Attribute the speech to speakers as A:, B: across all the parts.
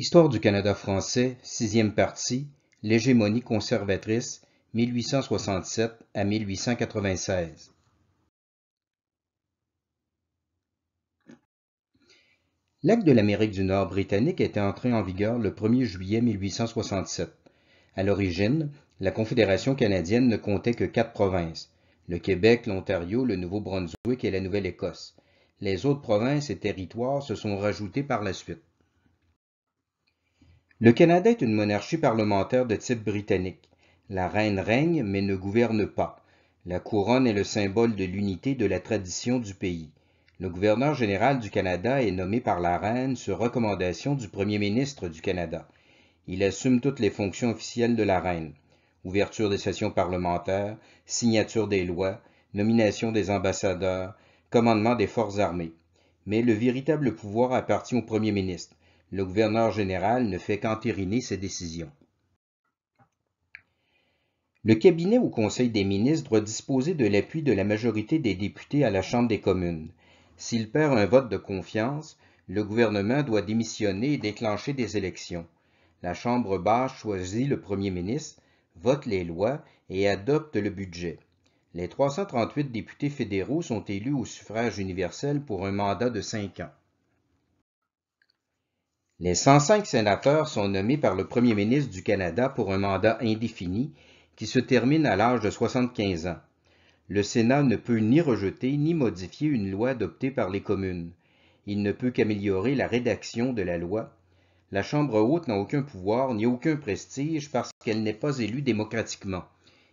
A: Histoire du Canada français, sixième partie, l'hégémonie conservatrice, 1867 à 1896. L'acte de l'Amérique du Nord britannique était entré en vigueur le 1er juillet 1867. À l'origine, la Confédération canadienne ne comptait que quatre provinces, le Québec, l'Ontario, le Nouveau-Brunswick et la Nouvelle-Écosse. Les autres provinces et territoires se sont rajoutés par la suite. Le Canada est une monarchie parlementaire de type britannique. La reine règne mais ne gouverne pas. La couronne est le symbole de l'unité de la tradition du pays. Le gouverneur général du Canada est nommé par la reine sur recommandation du premier ministre du Canada. Il assume toutes les fonctions officielles de la reine. Ouverture des sessions parlementaires, signature des lois, nomination des ambassadeurs, commandement des forces armées. Mais le véritable pouvoir appartient au premier ministre. Le gouverneur général ne fait qu'entériner ses décisions. Le cabinet ou Conseil des ministres doit disposer de l'appui de la majorité des députés à la Chambre des communes. S'il perd un vote de confiance, le gouvernement doit démissionner et déclencher des élections. La Chambre basse choisit le premier ministre, vote les lois et adopte le budget. Les 338 députés fédéraux sont élus au suffrage universel pour un mandat de cinq ans. Les 105 sénateurs sont nommés par le premier ministre du Canada pour un mandat indéfini qui se termine à l'âge de 75 ans. Le Sénat ne peut ni rejeter ni modifier une loi adoptée par les communes. Il ne peut qu'améliorer la rédaction de la loi. La Chambre haute n'a aucun pouvoir ni aucun prestige parce qu'elle n'est pas élue démocratiquement.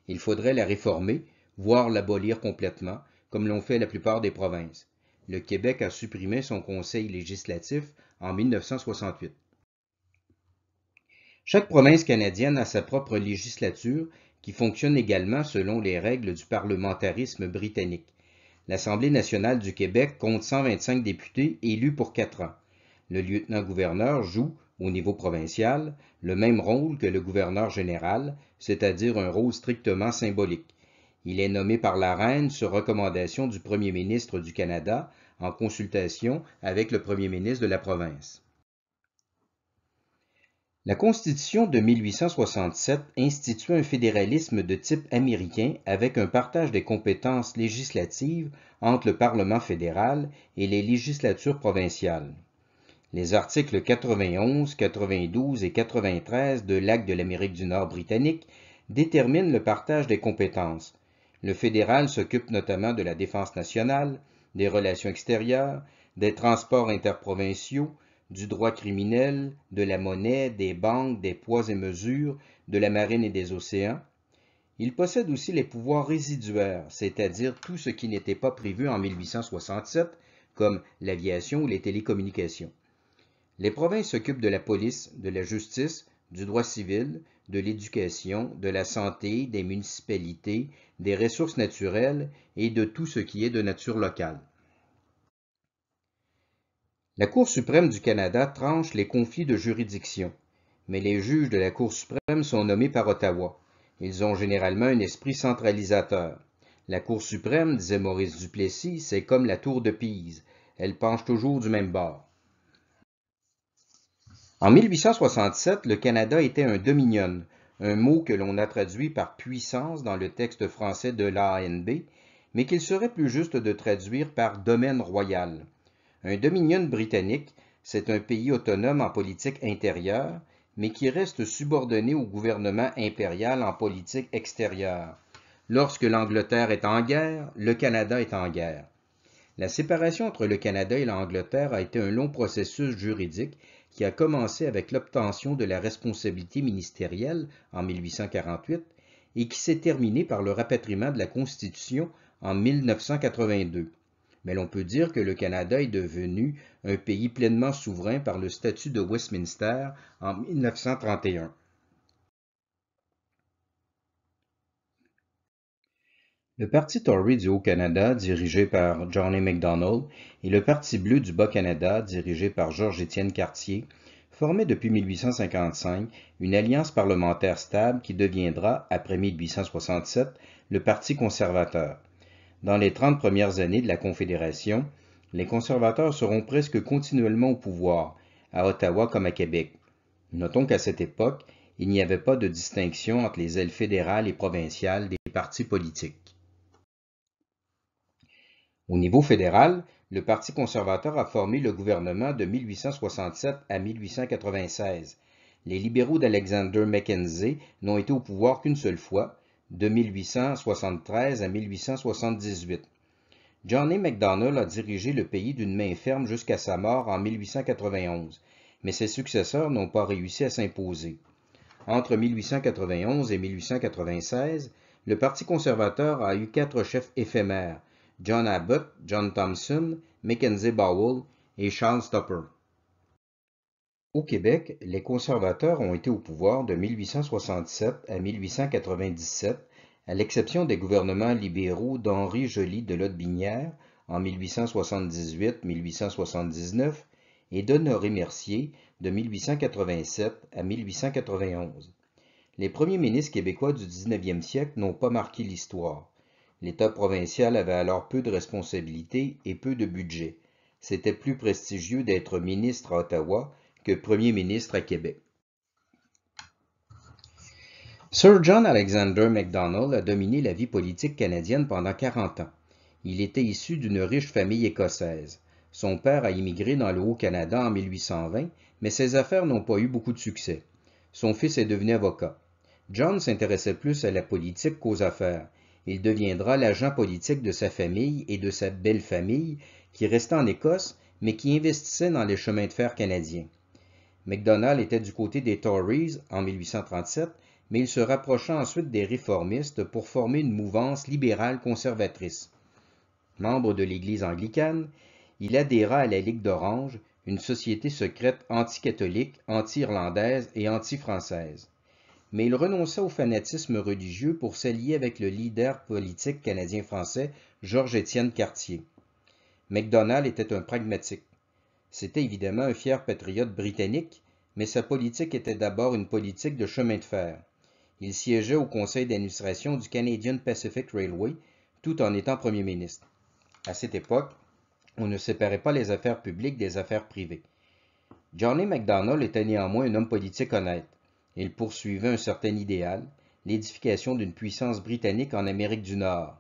A: Il faudrait la réformer, voire l'abolir complètement, comme l'ont fait la plupart des provinces. Le Québec a supprimé son conseil législatif en 1968. Chaque province canadienne a sa propre législature qui fonctionne également selon les règles du parlementarisme britannique. L'Assemblée nationale du Québec compte 125 députés élus pour quatre ans. Le lieutenant-gouverneur joue, au niveau provincial, le même rôle que le gouverneur général, c'est-à-dire un rôle strictement symbolique. Il est nommé par la Reine sur recommandation du Premier ministre du Canada en consultation avec le premier ministre de la province. La Constitution de 1867 institue un fédéralisme de type américain avec un partage des compétences législatives entre le Parlement fédéral et les législatures provinciales. Les articles 91, 92 et 93 de l'Acte de l'Amérique du Nord britannique déterminent le partage des compétences. Le fédéral s'occupe notamment de la défense nationale, des relations extérieures, des transports interprovinciaux, du droit criminel, de la monnaie, des banques, des poids et mesures, de la marine et des océans. Il possède aussi les pouvoirs résiduaires, c'est-à-dire tout ce qui n'était pas prévu en 1867, comme l'aviation ou les télécommunications. Les provinces s'occupent de la police, de la justice, du droit civil, de l'éducation, de la santé, des municipalités, des ressources naturelles et de tout ce qui est de nature locale. La Cour suprême du Canada tranche les conflits de juridiction, mais les juges de la Cour suprême sont nommés par Ottawa. Ils ont généralement un esprit centralisateur. La Cour suprême, disait Maurice Duplessis, c'est comme la tour de Pise, elle penche toujours du même bord. En 1867, le Canada était un dominion, un mot que l'on a traduit par puissance dans le texte français de l'ANB, mais qu'il serait plus juste de traduire par domaine royal. Un dominion britannique, c'est un pays autonome en politique intérieure, mais qui reste subordonné au gouvernement impérial en politique extérieure. Lorsque l'Angleterre est en guerre, le Canada est en guerre. La séparation entre le Canada et l'Angleterre a été un long processus juridique qui a commencé avec l'obtention de la responsabilité ministérielle en 1848 et qui s'est terminée par le rapatriement de la Constitution en 1982. Mais l'on peut dire que le Canada est devenu un pays pleinement souverain par le statut de Westminster en 1931. Le Parti Tory du Haut-Canada, dirigé par Johnny MacDonald, et le Parti bleu du Bas-Canada, dirigé par Georges-Étienne Cartier, formaient depuis 1855 une alliance parlementaire stable qui deviendra, après 1867, le Parti conservateur. Dans les 30 premières années de la Confédération, les conservateurs seront presque continuellement au pouvoir, à Ottawa comme à Québec. Notons qu'à cette époque, il n'y avait pas de distinction entre les ailes fédérales et provinciales des partis politiques. Au niveau fédéral, le Parti conservateur a formé le gouvernement de 1867 à 1896. Les libéraux d'Alexander Mackenzie n'ont été au pouvoir qu'une seule fois, de 1873 à 1878. John A. MacDonald a dirigé le pays d'une main ferme jusqu'à sa mort en 1891, mais ses successeurs n'ont pas réussi à s'imposer. Entre 1891 et 1896, le Parti conservateur a eu quatre chefs éphémères, John Abbott, John Thompson, Mackenzie Bowell et Charles Topper. Au Québec, les conservateurs ont été au pouvoir de 1867 à 1897, à l'exception des gouvernements libéraux d'Henri Joly de Lotbinière en 1878-1879 et d'Honoré Mercier de 1887 à 1891. Les premiers ministres québécois du 19e siècle n'ont pas marqué l'histoire. L'État provincial avait alors peu de responsabilités et peu de budget. C'était plus prestigieux d'être ministre à Ottawa que premier ministre à Québec. Sir John Alexander MacDonald a dominé la vie politique canadienne pendant 40 ans. Il était issu d'une riche famille écossaise. Son père a immigré dans le Haut-Canada en 1820, mais ses affaires n'ont pas eu beaucoup de succès. Son fils est devenu avocat. John s'intéressait plus à la politique qu'aux affaires. Il deviendra l'agent politique de sa famille et de sa belle-famille, qui restait en Écosse, mais qui investissait dans les chemins de fer canadiens. MacDonald était du côté des Tories en 1837, mais il se rapprocha ensuite des réformistes pour former une mouvance libérale conservatrice. Membre de l'Église anglicane, il adhéra à la Ligue d'Orange, une société secrète anti-catholique, anti-irlandaise et anti-française mais il renonça au fanatisme religieux pour s'allier avec le leader politique canadien-français Georges-Étienne Cartier. MacDonald était un pragmatique. C'était évidemment un fier patriote britannique, mais sa politique était d'abord une politique de chemin de fer. Il siégeait au conseil d'administration du Canadian Pacific Railway tout en étant premier ministre. À cette époque, on ne séparait pas les affaires publiques des affaires privées. Johnny MacDonald était néanmoins un homme politique honnête. Il poursuivait un certain idéal, l'édification d'une puissance britannique en Amérique du Nord.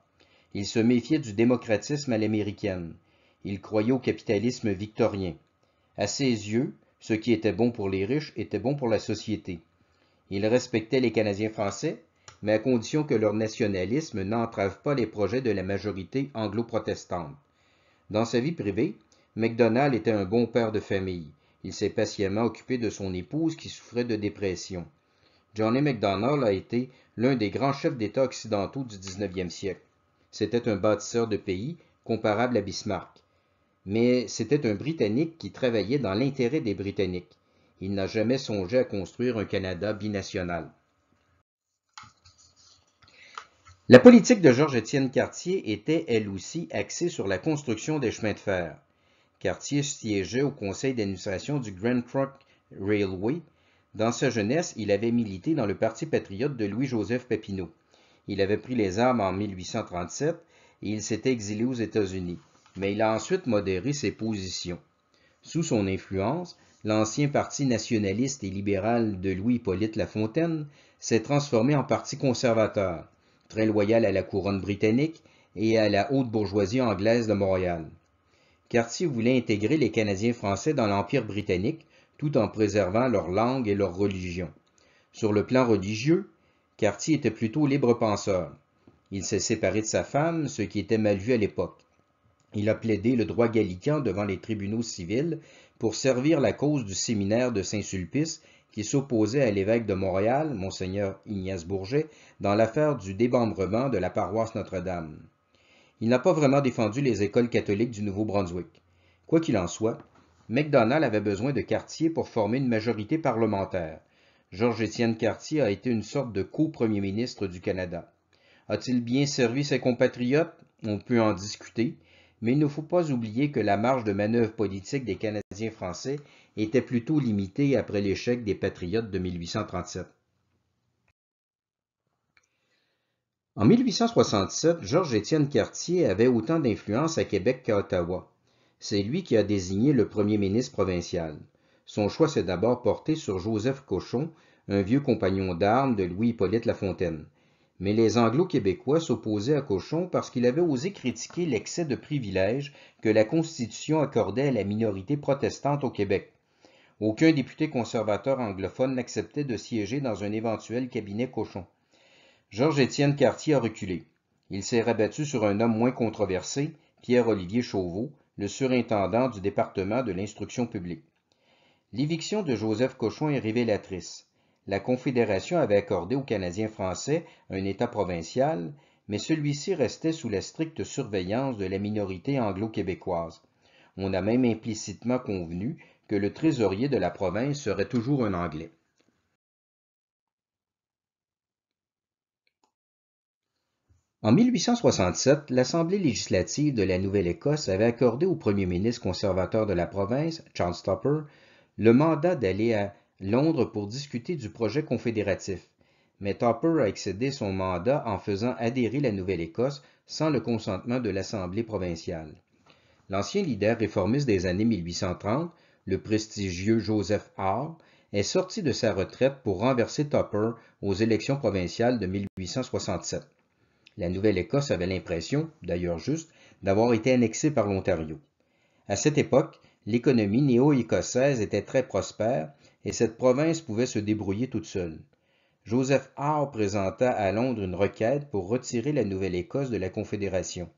A: Il se méfiait du démocratisme à l'américaine. Il croyait au capitalisme victorien. À ses yeux, ce qui était bon pour les riches était bon pour la société. Il respectait les Canadiens français, mais à condition que leur nationalisme n'entrave pas les projets de la majorité anglo-protestante. Dans sa vie privée, MacDonald était un bon père de famille. Il s'est patiemment occupé de son épouse qui souffrait de dépression. Johnny MacDonald a été l'un des grands chefs d'État occidentaux du 19e siècle. C'était un bâtisseur de pays comparable à Bismarck. Mais c'était un Britannique qui travaillait dans l'intérêt des Britanniques. Il n'a jamais songé à construire un Canada binational. La politique de Georges-Étienne Cartier était, elle aussi, axée sur la construction des chemins de fer. Cartier siégeait au conseil d'administration du Grand Trunk Railway. Dans sa jeunesse, il avait milité dans le Parti patriote de Louis-Joseph Papineau. Il avait pris les armes en 1837 et il s'était exilé aux États-Unis, mais il a ensuite modéré ses positions. Sous son influence, l'ancien parti nationaliste et libéral de Louis-Hippolyte Lafontaine s'est transformé en parti conservateur, très loyal à la couronne britannique et à la haute bourgeoisie anglaise de Montréal. Cartier voulait intégrer les Canadiens français dans l'Empire britannique tout en préservant leur langue et leur religion. Sur le plan religieux, Cartier était plutôt libre penseur. Il s'est séparé de sa femme, ce qui était mal vu à l'époque. Il a plaidé le droit gallican devant les tribunaux civils pour servir la cause du séminaire de Saint-Sulpice qui s'opposait à l'évêque de Montréal, monseigneur Ignace Bourget, dans l'affaire du débambrement de la paroisse Notre-Dame il n'a pas vraiment défendu les écoles catholiques du Nouveau-Brunswick. Quoi qu'il en soit, MacDonald avait besoin de Cartier pour former une majorité parlementaire. Georges-Étienne Cartier a été une sorte de co-premier ministre du Canada. A-t-il bien servi ses compatriotes On peut en discuter, mais il ne faut pas oublier que la marge de manœuvre politique des Canadiens français était plutôt limitée après l'échec des Patriotes de 1837. En 1867, Georges-Étienne Cartier avait autant d'influence à Québec qu'à Ottawa. C'est lui qui a désigné le premier ministre provincial. Son choix s'est d'abord porté sur Joseph Cochon, un vieux compagnon d'armes de Louis-Hippolyte Lafontaine. Mais les Anglo-Québécois s'opposaient à Cochon parce qu'il avait osé critiquer l'excès de privilèges que la Constitution accordait à la minorité protestante au Québec. Aucun député conservateur anglophone n'acceptait de siéger dans un éventuel cabinet Cochon. Georges-Étienne Cartier a reculé. Il s'est rabattu sur un homme moins controversé, Pierre-Olivier Chauveau, le surintendant du département de l'instruction publique. L'éviction de Joseph Cochon est révélatrice. La Confédération avait accordé aux Canadiens français un État provincial, mais celui-ci restait sous la stricte surveillance de la minorité anglo-québécoise. On a même implicitement convenu que le trésorier de la province serait toujours un Anglais. En 1867, l'Assemblée législative de la Nouvelle-Écosse avait accordé au premier ministre conservateur de la province, Charles Topper, le mandat d'aller à Londres pour discuter du projet confédératif. Mais Topper a excédé son mandat en faisant adhérer la Nouvelle-Écosse sans le consentement de l'Assemblée provinciale. L'ancien leader réformiste des années 1830, le prestigieux Joseph Hall, est sorti de sa retraite pour renverser Topper aux élections provinciales de 1867. La Nouvelle-Écosse avait l'impression, d'ailleurs juste, d'avoir été annexée par l'Ontario. À cette époque, l'économie néo-écossaise était très prospère et cette province pouvait se débrouiller toute seule. Joseph Howe présenta à Londres une requête pour retirer la Nouvelle-Écosse de la Confédération.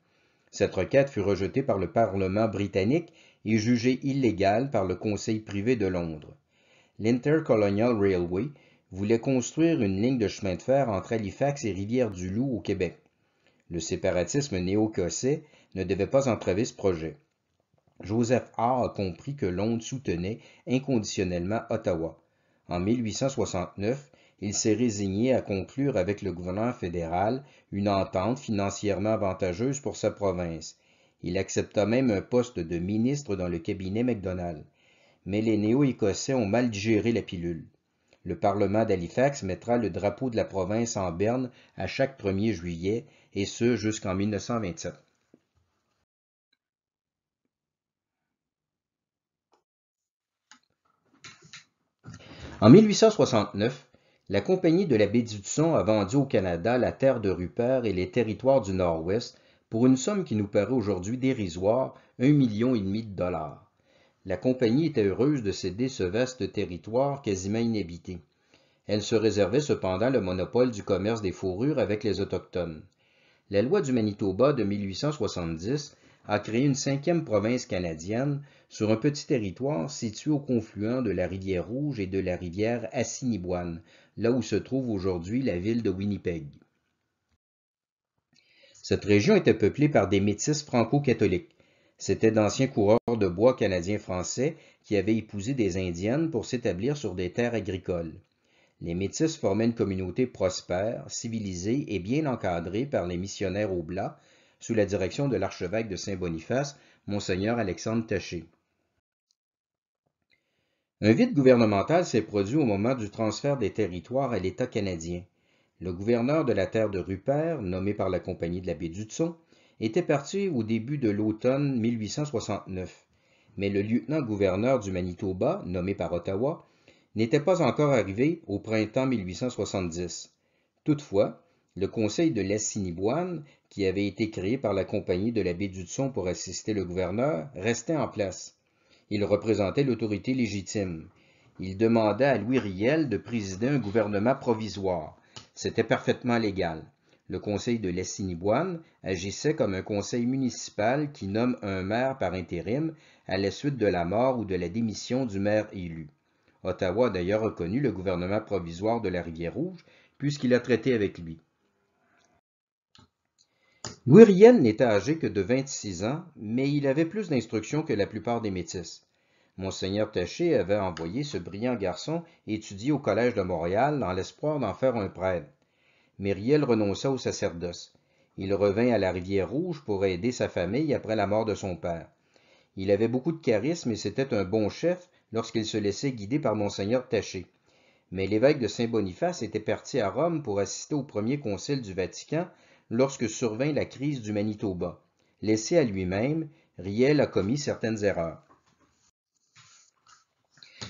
A: Cette requête fut rejetée par le Parlement britannique et jugée illégale par le Conseil privé de Londres. L'Intercolonial Railway voulait construire une ligne de chemin de fer entre Halifax et Rivière-du-Loup au Québec. Le séparatisme néo-écossais ne devait pas entraver ce projet. Joseph R. a compris que Londres soutenait inconditionnellement Ottawa. En 1869, il s'est résigné à conclure avec le gouverneur fédéral une entente financièrement avantageuse pour sa province. Il accepta même un poste de ministre dans le cabinet MacDonald. Mais les néo-écossais ont mal digéré la pilule. Le Parlement d'Halifax mettra le drapeau de la province en berne à chaque 1er juillet et ce jusqu'en 1927. En 1869, la Compagnie de la baie a vendu au Canada la terre de Rupert et les territoires du Nord-Ouest pour une somme qui nous paraît aujourd'hui dérisoire, un million et demi de dollars. La compagnie était heureuse de céder ce vaste territoire quasiment inhabité. Elle se réservait cependant le monopole du commerce des fourrures avec les Autochtones la loi du Manitoba de 1870 a créé une cinquième province canadienne sur un petit territoire situé au confluent de la rivière Rouge et de la rivière Assiniboine, là où se trouve aujourd'hui la ville de Winnipeg. Cette région était peuplée par des métis franco-catholiques. C'étaient d'anciens coureurs de bois canadiens-français qui avaient épousé des Indiennes pour s'établir sur des terres agricoles les Métis formaient une communauté prospère, civilisée et bien encadrée par les missionnaires au Blas, sous la direction de l'archevêque de Saint-Boniface, Monseigneur Alexandre Taché. Un vide gouvernemental s'est produit au moment du transfert des territoires à l'État canadien. Le gouverneur de la terre de Rupert, nommé par la Compagnie de la baie d'Hudson, était parti au début de l'automne 1869, mais le lieutenant-gouverneur du Manitoba, nommé par Ottawa, n'était pas encore arrivé au printemps 1870. Toutefois, le Conseil de l'Assiniboine, qui avait été créé par la Compagnie de l'abbé Dutson pour assister le gouverneur, restait en place. Il représentait l'autorité légitime. Il demanda à Louis Riel de présider un gouvernement provisoire. C'était parfaitement légal. Le conseil de l'Assiniboine agissait comme un conseil municipal qui nomme un maire par intérim à la suite de la mort ou de la démission du maire élu. Ottawa a d'ailleurs reconnu le gouvernement provisoire de la Rivière-Rouge, puisqu'il a traité avec lui. Riel n'était âgé que de 26 ans, mais il avait plus d'instruction que la plupart des Métis. Monseigneur Taché avait envoyé ce brillant garçon étudier au Collège de Montréal dans l'espoir d'en faire un prêtre. Myriel renonça au sacerdoce. Il revint à la Rivière Rouge pour aider sa famille après la mort de son père. Il avait beaucoup de charisme et c'était un bon chef, lorsqu'il se laissait guider par monseigneur Taché. Mais l'évêque de Saint-Boniface était parti à Rome pour assister au premier concile du Vatican lorsque survint la crise du Manitoba. Laissé à lui-même, Riel a commis certaines erreurs.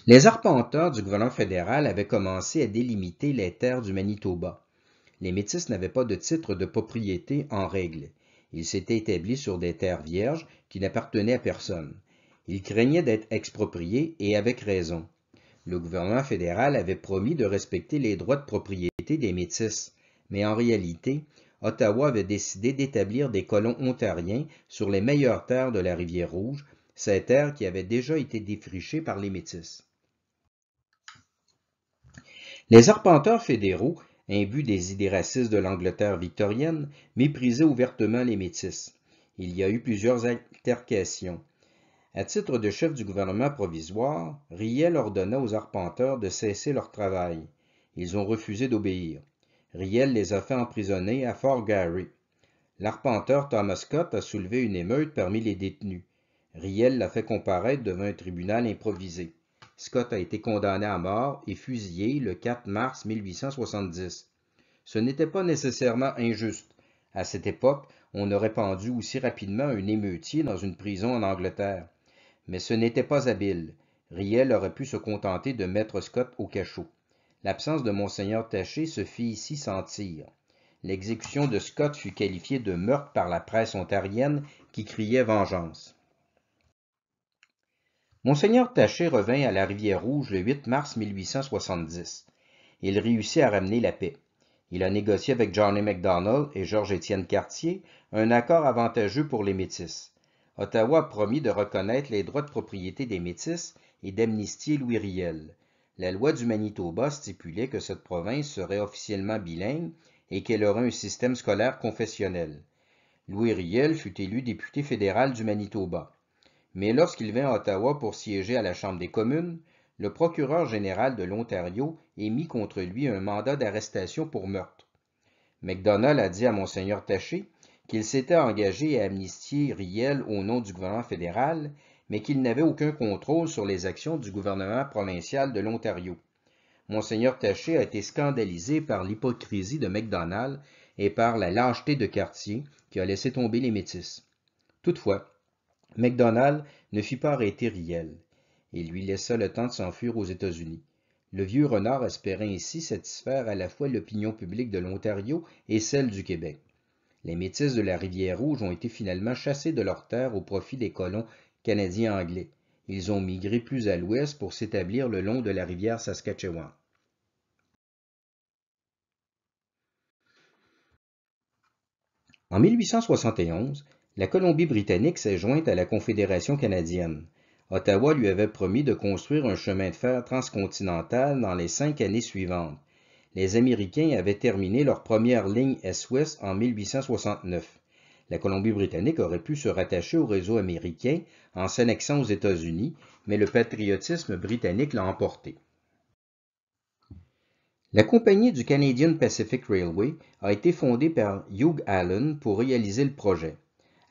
A: Les arpenteurs du gouvernement fédéral avaient commencé à délimiter les terres du Manitoba. Les Métis n'avaient pas de titre de propriété en règle. Ils s'étaient établis sur des terres vierges qui n'appartenaient à personne. Il craignait d'être exproprié et avec raison. Le gouvernement fédéral avait promis de respecter les droits de propriété des Métis, mais en réalité, Ottawa avait décidé d'établir des colons ontariens sur les meilleures terres de la rivière Rouge, ces terres qui avaient déjà été défrichées par les Métis. Les arpenteurs fédéraux, imbus des idées racistes de l'Angleterre victorienne, méprisaient ouvertement les Métis. Il y a eu plusieurs altercations. À titre de chef du gouvernement provisoire, Riel ordonna aux arpenteurs de cesser leur travail. Ils ont refusé d'obéir. Riel les a fait emprisonner à Fort Garry. L'arpenteur Thomas Scott a soulevé une émeute parmi les détenus. Riel l'a fait comparaître devant un tribunal improvisé. Scott a été condamné à mort et fusillé le 4 mars 1870. Ce n'était pas nécessairement injuste. À cette époque, on aurait pendu aussi rapidement un émeutier dans une prison en Angleterre mais ce n'était pas habile. Riel aurait pu se contenter de mettre Scott au cachot. L'absence de monseigneur Taché se fit ici sentir. L'exécution de Scott fut qualifiée de meurtre par la presse ontarienne qui criait vengeance. Monseigneur Taché revint à la Rivière Rouge le 8 mars 1870. Il réussit à ramener la paix. Il a négocié avec Johnny MacDonald et Georges-Étienne Cartier un accord avantageux pour les Métis. Ottawa a promis de reconnaître les droits de propriété des Métis et d'amnistier Louis Riel. La loi du Manitoba stipulait que cette province serait officiellement bilingue et qu'elle aurait un système scolaire confessionnel. Louis Riel fut élu député fédéral du Manitoba. Mais lorsqu'il vint à Ottawa pour siéger à la Chambre des communes, le procureur général de l'Ontario émit contre lui un mandat d'arrestation pour meurtre. MacDonald a dit à Monseigneur Taché qu'il s'était engagé à amnistier Riel au nom du gouvernement fédéral, mais qu'il n'avait aucun contrôle sur les actions du gouvernement provincial de l'Ontario. Monseigneur Taché a été scandalisé par l'hypocrisie de MacDonald et par la lâcheté de Cartier qui a laissé tomber les Métis. Toutefois, MacDonald ne fit pas arrêter Riel. Il lui laissa le temps de s'enfuir aux États-Unis. Le vieux renard espérait ainsi satisfaire à la fois l'opinion publique de l'Ontario et celle du Québec. Les Métis de la Rivière-Rouge ont été finalement chassés de leurs terres au profit des colons canadiens-anglais. Ils ont migré plus à l'ouest pour s'établir le long de la rivière Saskatchewan. En 1871, la Colombie-Britannique s'est jointe à la Confédération canadienne. Ottawa lui avait promis de construire un chemin de fer transcontinental dans les cinq années suivantes. Les Américains avaient terminé leur première ligne s ouest en 1869. La Colombie-Britannique aurait pu se rattacher au réseau américain en s'annexant aux États-Unis, mais le patriotisme britannique l'a emporté. La compagnie du Canadian Pacific Railway a été fondée par Hugh Allen pour réaliser le projet.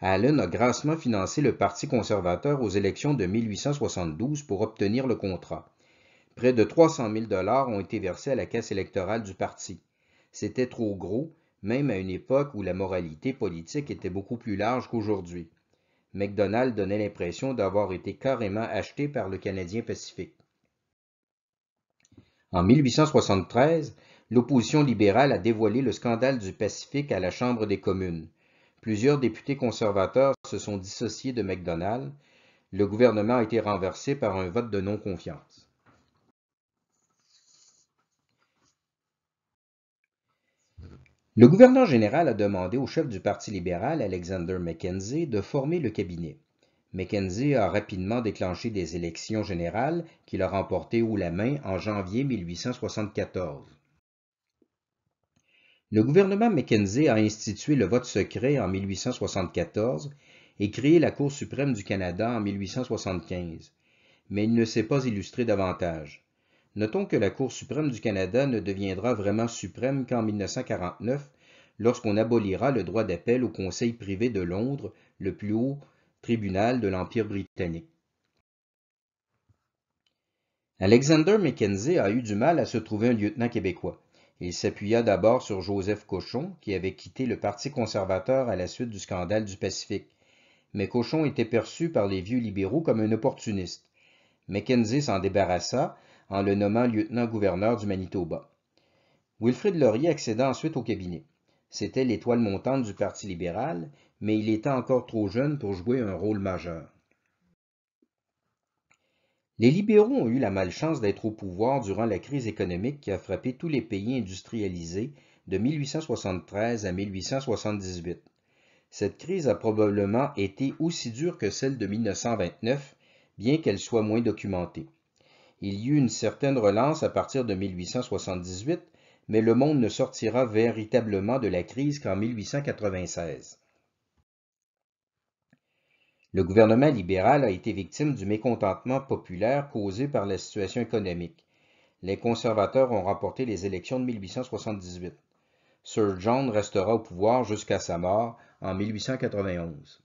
A: Allen a grassement financé le Parti conservateur aux élections de 1872 pour obtenir le contrat. Près de 300 000 dollars ont été versés à la caisse électorale du parti. C'était trop gros, même à une époque où la moralité politique était beaucoup plus large qu'aujourd'hui. McDonald donnait l'impression d'avoir été carrément acheté par le Canadien Pacifique. En 1873, l'opposition libérale a dévoilé le scandale du Pacifique à la Chambre des communes. Plusieurs députés conservateurs se sont dissociés de McDonald. Le gouvernement a été renversé par un vote de non-confiance. Le gouverneur général a demandé au chef du Parti libéral, Alexander Mackenzie, de former le cabinet. Mackenzie a rapidement déclenché des élections générales qu'il a remportées haut la main en janvier 1874. Le gouvernement Mackenzie a institué le vote secret en 1874 et créé la Cour suprême du Canada en 1875, mais il ne s'est pas illustré davantage. Notons que la Cour suprême du Canada ne deviendra vraiment suprême qu'en 1949, lorsqu'on abolira le droit d'appel au Conseil privé de Londres, le plus haut tribunal de l'Empire britannique. Alexander Mackenzie a eu du mal à se trouver un lieutenant québécois. Il s'appuya d'abord sur Joseph Cochon, qui avait quitté le Parti conservateur à la suite du scandale du Pacifique. Mais Cochon était perçu par les vieux libéraux comme un opportuniste. Mackenzie s'en débarrassa en le nommant lieutenant-gouverneur du Manitoba. Wilfrid Laurier accéda ensuite au cabinet. C'était l'étoile montante du Parti libéral, mais il était encore trop jeune pour jouer un rôle majeur. Les libéraux ont eu la malchance d'être au pouvoir durant la crise économique qui a frappé tous les pays industrialisés de 1873 à 1878. Cette crise a probablement été aussi dure que celle de 1929, bien qu'elle soit moins documentée. Il y eut une certaine relance à partir de 1878, mais le monde ne sortira véritablement de la crise qu'en 1896. Le gouvernement libéral a été victime du mécontentement populaire causé par la situation économique. Les conservateurs ont remporté les élections de 1878. Sir John restera au pouvoir jusqu'à sa mort en 1891.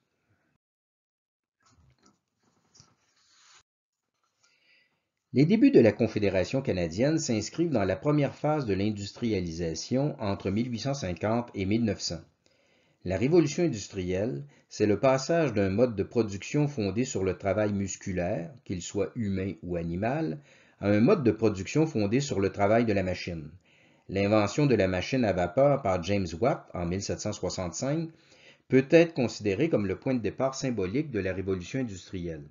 A: Les débuts de la Confédération canadienne s'inscrivent dans la première phase de l'industrialisation entre 1850 et 1900. La révolution industrielle, c'est le passage d'un mode de production fondé sur le travail musculaire, qu'il soit humain ou animal, à un mode de production fondé sur le travail de la machine. L'invention de la machine à vapeur par James Watt en 1765 peut être considérée comme le point de départ symbolique de la révolution industrielle.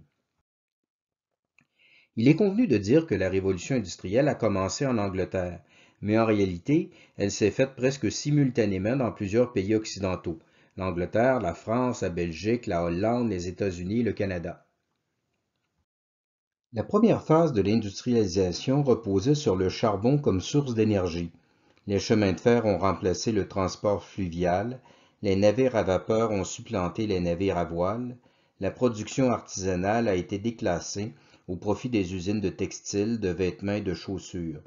A: Il est convenu de dire que la révolution industrielle a commencé en Angleterre, mais en réalité, elle s'est faite presque simultanément dans plusieurs pays occidentaux, l'Angleterre, la France, la Belgique, la Hollande, les États-Unis, le Canada. La première phase de l'industrialisation reposait sur le charbon comme source d'énergie. Les chemins de fer ont remplacé le transport fluvial, les navires à vapeur ont supplanté les navires à voile, la production artisanale a été déclassée au profit des usines de textiles, de vêtements et de chaussures.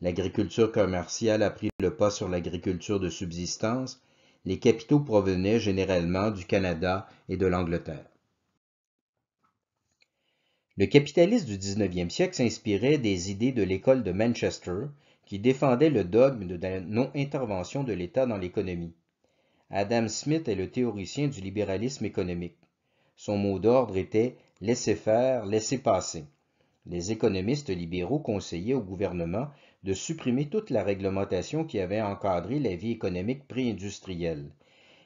A: L'agriculture commerciale a pris le pas sur l'agriculture de subsistance. Les capitaux provenaient généralement du Canada et de l'Angleterre. Le capitaliste du 19e siècle s'inspirait des idées de l'école de Manchester, qui défendait le dogme de la non-intervention de l'État dans l'économie. Adam Smith est le théoricien du libéralisme économique. Son mot d'ordre était laisser faire, laisser passer. Les économistes libéraux conseillaient au gouvernement de supprimer toute la réglementation qui avait encadré la vie économique pré-industrielle.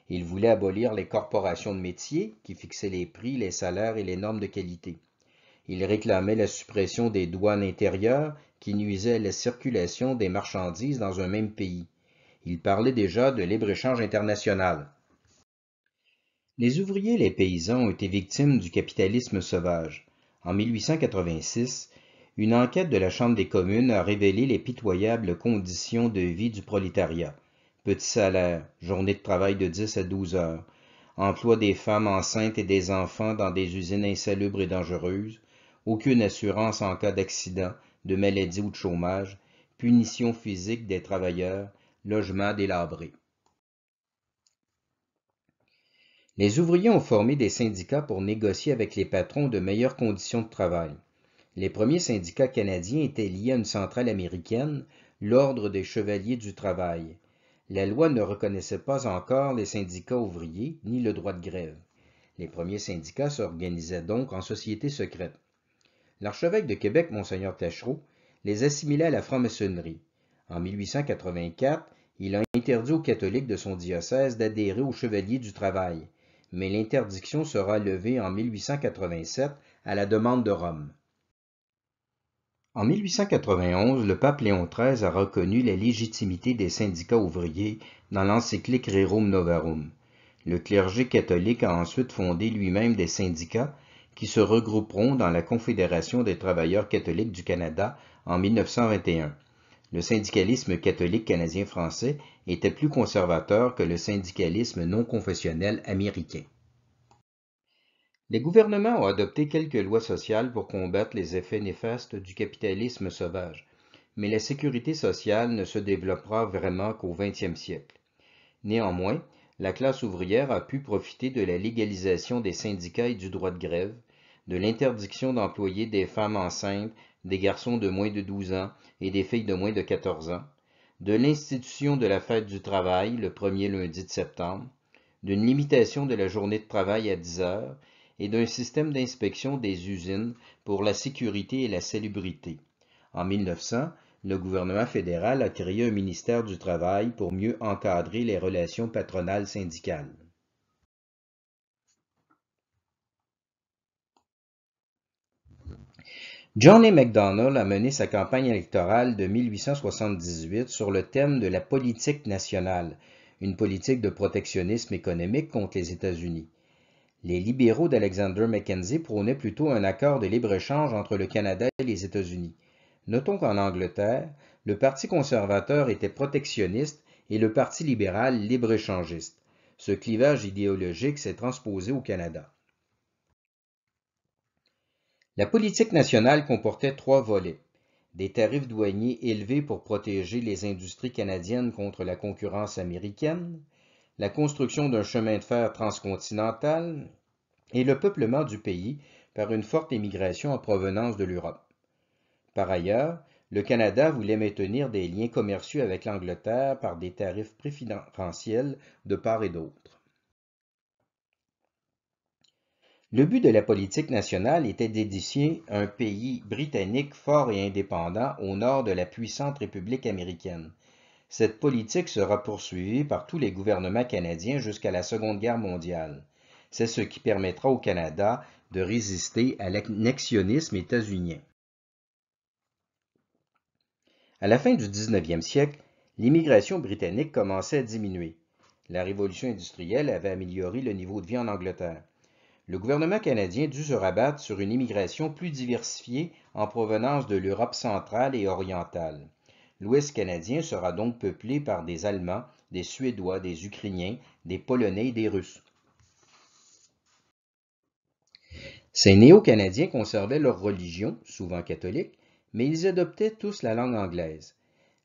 A: Ils voulaient abolir les corporations de métiers qui fixaient les prix, les salaires et les normes de qualité. Ils réclamaient la suppression des douanes intérieures qui nuisaient à la circulation des marchandises dans un même pays. Ils parlaient déjà de libre-échange international les ouvriers et les paysans ont été victimes du capitalisme sauvage en 1886, une enquête de la chambre des communes a révélé les pitoyables conditions de vie du prolétariat Petit salaire, journée de travail de 10 à 12 heures emploi des femmes enceintes et des enfants dans des usines insalubres et dangereuses aucune assurance en cas d'accident de maladie ou de chômage punition physique des travailleurs logement délabré. Les ouvriers ont formé des syndicats pour négocier avec les patrons de meilleures conditions de travail. Les premiers syndicats canadiens étaient liés à une centrale américaine, l'Ordre des chevaliers du travail. La loi ne reconnaissait pas encore les syndicats ouvriers ni le droit de grève. Les premiers syndicats s'organisaient donc en société secrète. L'archevêque de Québec, Monseigneur Tachereau, les assimilait à la franc-maçonnerie. En 1884, il a interdit aux catholiques de son diocèse d'adhérer aux chevaliers du travail mais l'interdiction sera levée en 1887 à la demande de Rome. En 1891, le pape Léon XIII a reconnu la légitimité des syndicats ouvriers dans l'encyclique Rerum Novarum. Le clergé catholique a ensuite fondé lui-même des syndicats qui se regrouperont dans la Confédération des travailleurs catholiques du Canada en 1921. Le syndicalisme catholique canadien-français était plus conservateur que le syndicalisme non confessionnel américain. Les gouvernements ont adopté quelques lois sociales pour combattre les effets néfastes du capitalisme sauvage, mais la sécurité sociale ne se développera vraiment qu'au XXe siècle. Néanmoins, la classe ouvrière a pu profiter de la légalisation des syndicats et du droit de grève, de l'interdiction d'employer des femmes enceintes des garçons de moins de 12 ans et des filles de moins de 14 ans, de l'institution de la fête du travail le premier lundi de septembre, d'une limitation de la journée de travail à 10 heures et d'un système d'inspection des usines pour la sécurité et la salubrité. En 1900, le gouvernement fédéral a créé un ministère du Travail pour mieux encadrer les relations patronales syndicales. John A. MacDonald a mené sa campagne électorale de 1878 sur le thème de la politique nationale, une politique de protectionnisme économique contre les États-Unis. Les libéraux d'Alexander Mackenzie prônaient plutôt un accord de libre-échange entre le Canada et les États-Unis. Notons qu'en Angleterre, le Parti conservateur était protectionniste et le Parti libéral libre-échangiste. Ce clivage idéologique s'est transposé au Canada. La politique nationale comportait trois volets. Des tarifs douaniers élevés pour protéger les industries canadiennes contre la concurrence américaine, la construction d'un chemin de fer transcontinental et le peuplement du pays par une forte émigration en provenance de l'Europe. Par ailleurs, le Canada voulait maintenir des liens commerciaux avec l'Angleterre par des tarifs préférentiels de part et d'autre. Le but de la politique nationale était d'édifier un pays britannique fort et indépendant au nord de la puissante République américaine. Cette politique sera poursuivie par tous les gouvernements canadiens jusqu'à la Seconde Guerre mondiale. C'est ce qui permettra au Canada de résister à l'annexionnisme états-unien. À la fin du 19e siècle, l'immigration britannique commençait à diminuer. La révolution industrielle avait amélioré le niveau de vie en Angleterre le gouvernement canadien dut se rabattre sur une immigration plus diversifiée en provenance de l'Europe centrale et orientale. L'Ouest canadien sera donc peuplé par des Allemands, des Suédois, des Ukrainiens, des Polonais et des Russes. Ces néo-canadiens conservaient leur religion, souvent catholique, mais ils adoptaient tous la langue anglaise.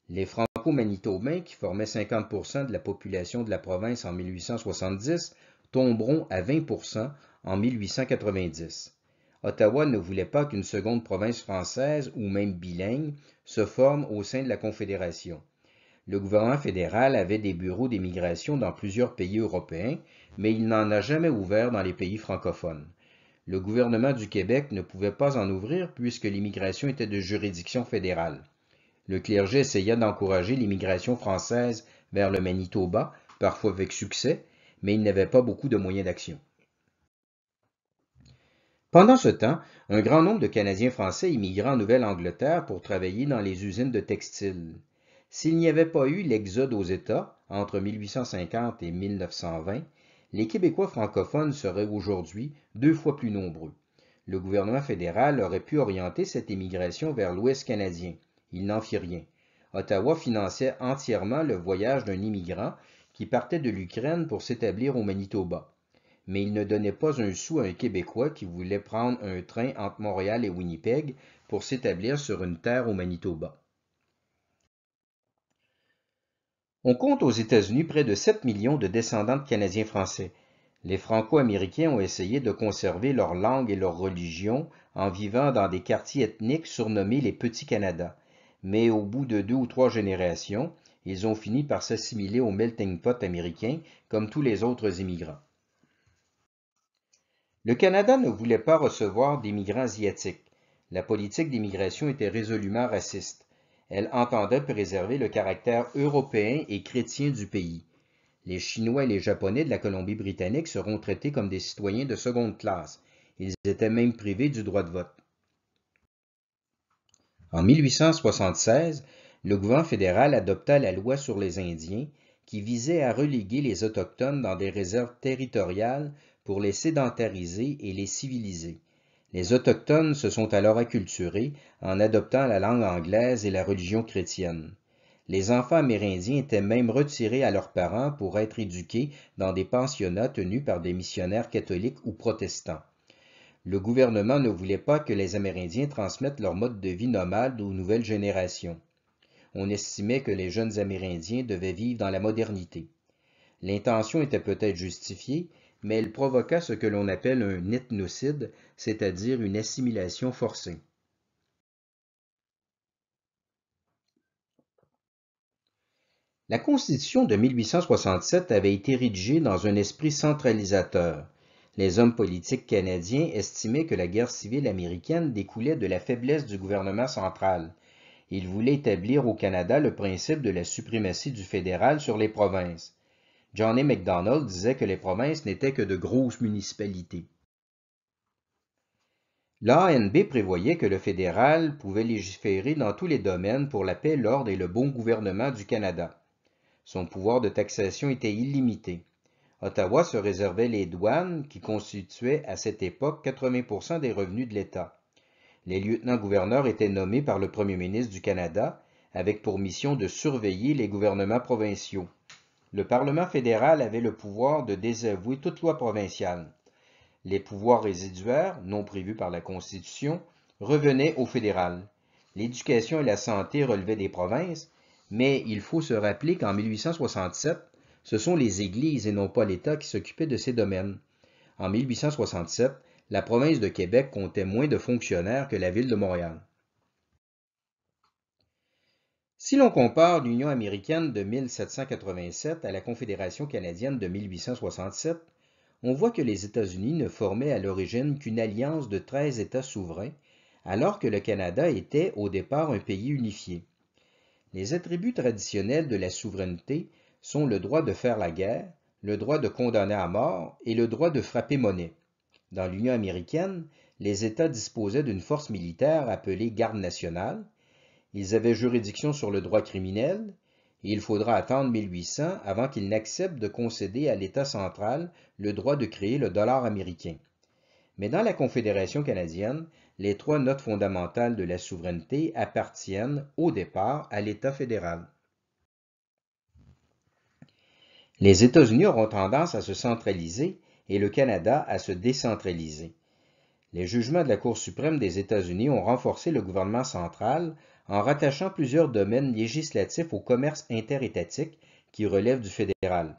A: Les franco-manitobains, qui formaient 50 de la population de la province en 1870, tomberont à 20 en 1890. Ottawa ne voulait pas qu'une seconde province française ou même bilingue se forme au sein de la Confédération. Le gouvernement fédéral avait des bureaux d'immigration dans plusieurs pays européens, mais il n'en a jamais ouvert dans les pays francophones. Le gouvernement du Québec ne pouvait pas en ouvrir puisque l'immigration était de juridiction fédérale. Le clergé essaya d'encourager l'immigration française vers le Manitoba, parfois avec succès, mais il n'avait pas beaucoup de moyens d'action. Pendant ce temps, un grand nombre de Canadiens français immigrent en Nouvelle-Angleterre pour travailler dans les usines de textile. S'il n'y avait pas eu l'exode aux États entre 1850 et 1920, les Québécois francophones seraient aujourd'hui deux fois plus nombreux. Le gouvernement fédéral aurait pu orienter cette immigration vers l'Ouest canadien. Il n'en fit rien. Ottawa finançait entièrement le voyage d'un immigrant qui partait de l'Ukraine pour s'établir au Manitoba mais il ne donnait pas un sou à un Québécois qui voulait prendre un train entre Montréal et Winnipeg pour s'établir sur une terre au Manitoba. On compte aux États-Unis près de 7 millions de descendants de Canadiens français. Les Franco-Américains ont essayé de conserver leur langue et leur religion en vivant dans des quartiers ethniques surnommés les Petits Canada. Mais au bout de deux ou trois générations, ils ont fini par s'assimiler au melting pot américain comme tous les autres immigrants. Le Canada ne voulait pas recevoir d'immigrants asiatiques. La politique d'immigration était résolument raciste. Elle entendait préserver le caractère européen et chrétien du pays. Les Chinois et les Japonais de la Colombie-Britannique seront traités comme des citoyens de seconde classe. Ils étaient même privés du droit de vote. En 1876, le gouvernement fédéral adopta la loi sur les Indiens qui visait à reléguer les Autochtones dans des réserves territoriales pour les sédentariser et les civiliser. Les Autochtones se sont alors acculturés en adoptant la langue anglaise et la religion chrétienne. Les enfants amérindiens étaient même retirés à leurs parents pour être éduqués dans des pensionnats tenus par des missionnaires catholiques ou protestants. Le gouvernement ne voulait pas que les Amérindiens transmettent leur mode de vie nomade aux nouvelles générations. On estimait que les jeunes Amérindiens devaient vivre dans la modernité. L'intention était peut-être justifiée, mais elle provoqua ce que l'on appelle un ethnocide, c'est-à-dire une assimilation forcée. La Constitution de 1867 avait été rédigée dans un esprit centralisateur. Les hommes politiques canadiens estimaient que la guerre civile américaine découlait de la faiblesse du gouvernement central. Ils voulaient établir au Canada le principe de la suprématie du fédéral sur les provinces. A. MacDonald disait que les provinces n'étaient que de grosses municipalités. L'ANB prévoyait que le fédéral pouvait légiférer dans tous les domaines pour la paix, l'ordre et le bon gouvernement du Canada. Son pouvoir de taxation était illimité. Ottawa se réservait les douanes qui constituaient à cette époque 80 des revenus de l'État. Les lieutenants-gouverneurs étaient nommés par le premier ministre du Canada avec pour mission de surveiller les gouvernements provinciaux le Parlement fédéral avait le pouvoir de désavouer toute loi provinciale. Les pouvoirs résiduaires, non prévus par la Constitution, revenaient au fédéral. L'éducation et la santé relevaient des provinces, mais il faut se rappeler qu'en 1867, ce sont les Églises et non pas l'État qui s'occupaient de ces domaines. En 1867, la province de Québec comptait moins de fonctionnaires que la ville de Montréal. Si l'on compare l'Union américaine de 1787 à la Confédération canadienne de 1867, on voit que les États-Unis ne formaient à l'origine qu'une alliance de 13 États souverains, alors que le Canada était au départ un pays unifié. Les attributs traditionnels de la souveraineté sont le droit de faire la guerre, le droit de condamner à mort et le droit de frapper monnaie. Dans l'Union américaine, les États disposaient d'une force militaire appelée garde nationale, ils avaient juridiction sur le droit criminel, et il faudra attendre 1800 avant qu'ils n'acceptent de concéder à l'État central le droit de créer le dollar américain. Mais dans la Confédération canadienne, les trois notes fondamentales de la souveraineté appartiennent au départ à l'État fédéral. Les États-Unis auront tendance à se centraliser et le Canada à se décentraliser. Les jugements de la Cour suprême des États-Unis ont renforcé le gouvernement central en rattachant plusieurs domaines législatifs au commerce interétatique qui relève du fédéral.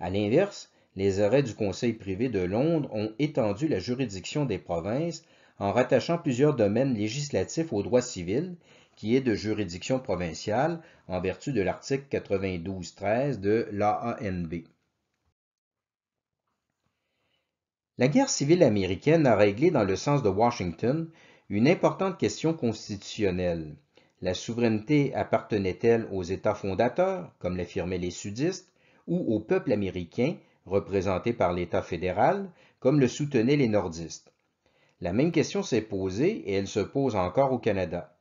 A: À l'inverse, les arrêts du Conseil privé de Londres ont étendu la juridiction des provinces en rattachant plusieurs domaines législatifs au droit civil, qui est de juridiction provinciale en vertu de l'article 92-13 de l'AANB. La guerre civile américaine a réglé dans le sens de Washington une importante question constitutionnelle. La souveraineté appartenait-elle aux États fondateurs, comme l'affirmaient les sudistes, ou au peuple américain, représenté par l'État fédéral, comme le soutenaient les nordistes? La même question s'est posée et elle se pose encore au Canada.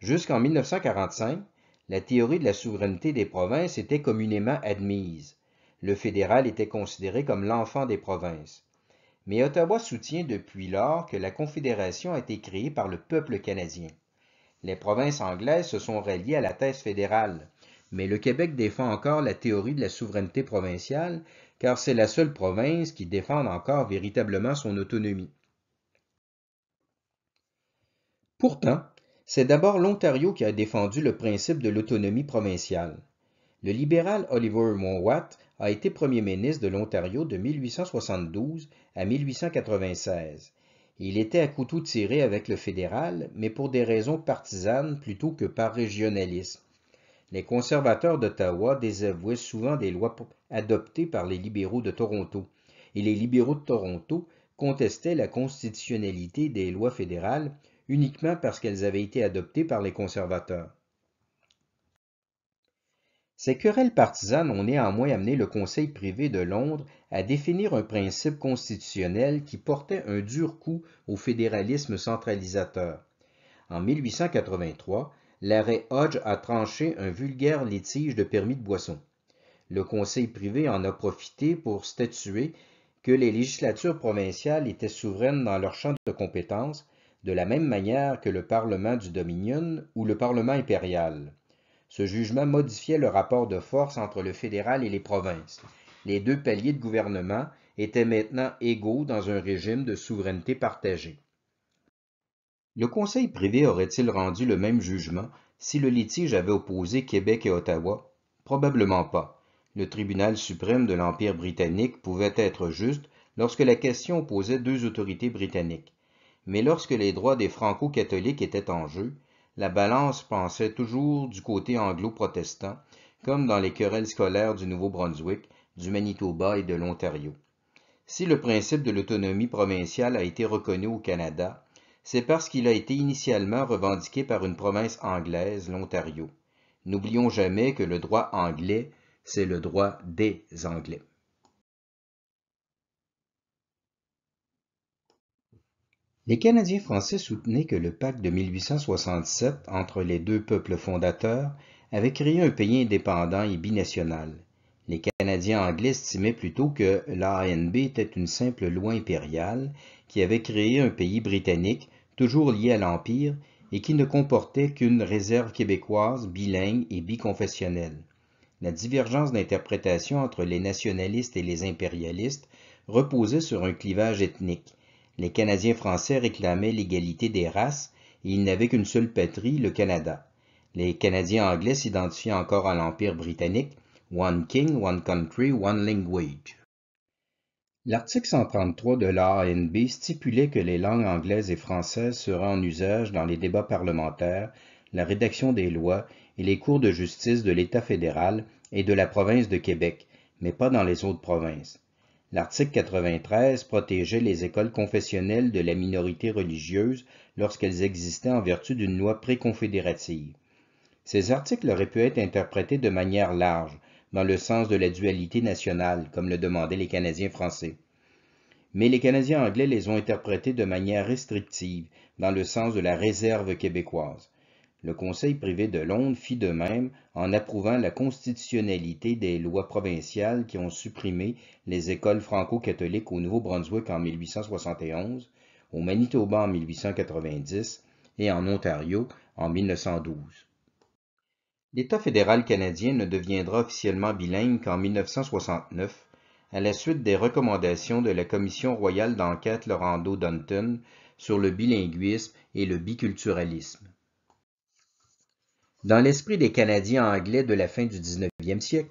A: Jusqu'en 1945, la théorie de la souveraineté des provinces était communément admise. Le fédéral était considéré comme l'enfant des provinces. Mais Ottawa soutient depuis lors que la Confédération a été créée par le peuple canadien. Les provinces anglaises se sont ralliées à la thèse fédérale, mais le Québec défend encore la théorie de la souveraineté provinciale, car c'est la seule province qui défend encore véritablement son autonomie. Pourtant, c'est d'abord l'Ontario qui a défendu le principe de l'autonomie provinciale. Le libéral Oliver Mowat a été premier ministre de l'Ontario de 1872 à 1896 il était à couteau tiré avec le fédéral, mais pour des raisons partisanes plutôt que par régionalisme. Les conservateurs d'Ottawa désavouaient souvent des lois adoptées par les libéraux de Toronto, et les libéraux de Toronto contestaient la constitutionnalité des lois fédérales uniquement parce qu'elles avaient été adoptées par les conservateurs. Ces querelles partisanes ont néanmoins amené le Conseil privé de Londres à définir un principe constitutionnel qui portait un dur coup au fédéralisme centralisateur. En 1883, l'arrêt Hodge a tranché un vulgaire litige de permis de boisson. Le Conseil privé en a profité pour statuer que les législatures provinciales étaient souveraines dans leur champ de compétences, de la même manière que le Parlement du Dominion ou le Parlement impérial. Ce jugement modifiait le rapport de force entre le fédéral et les provinces. Les deux paliers de gouvernement étaient maintenant égaux dans un régime de souveraineté partagée. Le Conseil privé aurait-il rendu le même jugement si le litige avait opposé Québec et Ottawa Probablement pas. Le tribunal suprême de l'Empire britannique pouvait être juste lorsque la question opposait deux autorités britanniques. Mais lorsque les droits des franco-catholiques étaient en jeu, la balance pensait toujours du côté anglo-protestant, comme dans les querelles scolaires du Nouveau-Brunswick, du Manitoba et de l'Ontario. Si le principe de l'autonomie provinciale a été reconnu au Canada, c'est parce qu'il a été initialement revendiqué par une province anglaise, l'Ontario. N'oublions jamais que le droit anglais, c'est le droit des Anglais. Les Canadiens français soutenaient que le pacte de 1867 entre les deux peuples fondateurs avait créé un pays indépendant et binational. Les Canadiens anglais estimaient plutôt que l'ANB était une simple loi impériale qui avait créé un pays britannique toujours lié à l'Empire et qui ne comportait qu'une réserve québécoise bilingue et biconfessionnelle. La divergence d'interprétation entre les nationalistes et les impérialistes reposait sur un clivage ethnique. Les Canadiens français réclamaient l'égalité des races et ils n'avaient qu'une seule patrie, le Canada. Les Canadiens anglais s'identifiaient encore à l'Empire britannique, One King, One Country, One Language. L'article 133 de l'ANB stipulait que les langues anglaises et françaises seraient en usage dans les débats parlementaires, la rédaction des lois et les cours de justice de l'État fédéral et de la province de Québec, mais pas dans les autres provinces. L'article 93 protégeait les écoles confessionnelles de la minorité religieuse lorsqu'elles existaient en vertu d'une loi préconfédérative. Ces articles auraient pu être interprétés de manière large, dans le sens de la dualité nationale, comme le demandaient les Canadiens français. Mais les Canadiens anglais les ont interprétés de manière restrictive, dans le sens de la réserve québécoise. Le Conseil privé de Londres fit de même en approuvant la constitutionnalité des lois provinciales qui ont supprimé les écoles franco-catholiques au Nouveau-Brunswick en 1871, au Manitoba en 1890 et en Ontario en 1912. L'État fédéral canadien ne deviendra officiellement bilingue qu'en 1969, à la suite des recommandations de la Commission royale d'enquête lorando Dunton sur le bilinguisme et le biculturalisme. Dans l'esprit des Canadiens anglais de la fin du 19e siècle,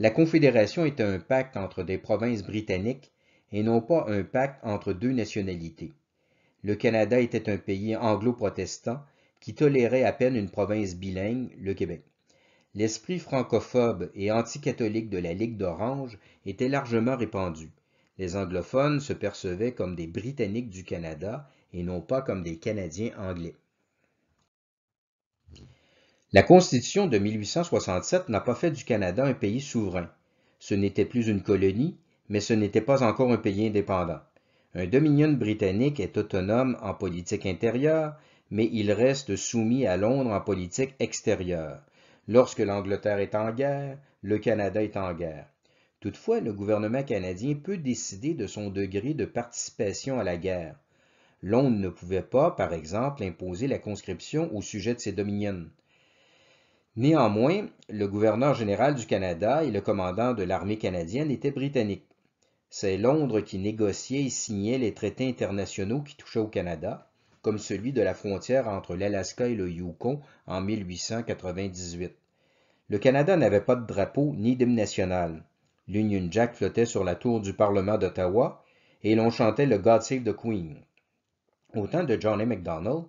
A: la Confédération était un pacte entre des provinces britanniques et non pas un pacte entre deux nationalités. Le Canada était un pays anglo-protestant qui tolérait à peine une province bilingue, le Québec. L'esprit francophobe et anticatholique de la Ligue d'Orange était largement répandu. Les anglophones se percevaient comme des Britanniques du Canada et non pas comme des Canadiens anglais. La Constitution de 1867 n'a pas fait du Canada un pays souverain. Ce n'était plus une colonie, mais ce n'était pas encore un pays indépendant. Un Dominion britannique est autonome en politique intérieure, mais il reste soumis à Londres en politique extérieure. Lorsque l'Angleterre est en guerre, le Canada est en guerre. Toutefois, le gouvernement canadien peut décider de son degré de participation à la guerre. Londres ne pouvait pas, par exemple, imposer la conscription au sujet de ses dominions. Néanmoins, le gouverneur général du Canada et le commandant de l'armée canadienne étaient britanniques. C'est Londres qui négociait et signait les traités internationaux qui touchaient au Canada, comme celui de la frontière entre l'Alaska et le Yukon en 1898. Le Canada n'avait pas de drapeau ni d'hymne national. L'Union Jack flottait sur la tour du Parlement d'Ottawa et l'on chantait le God Save the Queen. Au temps de John A. MacDonald,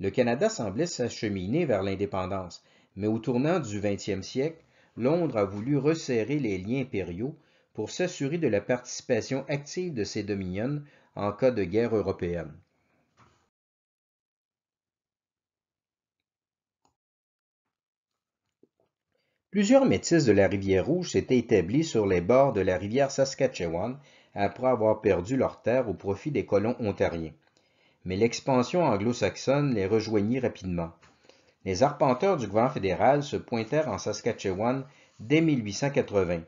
A: le Canada semblait s'acheminer vers l'indépendance, mais au tournant du XXe siècle, Londres a voulu resserrer les liens impériaux pour s'assurer de la participation active de ses dominions en cas de guerre européenne. Plusieurs métisses de la rivière Rouge s'étaient établis sur les bords de la rivière Saskatchewan après avoir perdu leurs terres au profit des colons ontariens. Mais l'expansion anglo-saxonne les rejoignit rapidement. Les arpenteurs du gouvernement fédéral se pointèrent en Saskatchewan dès 1880.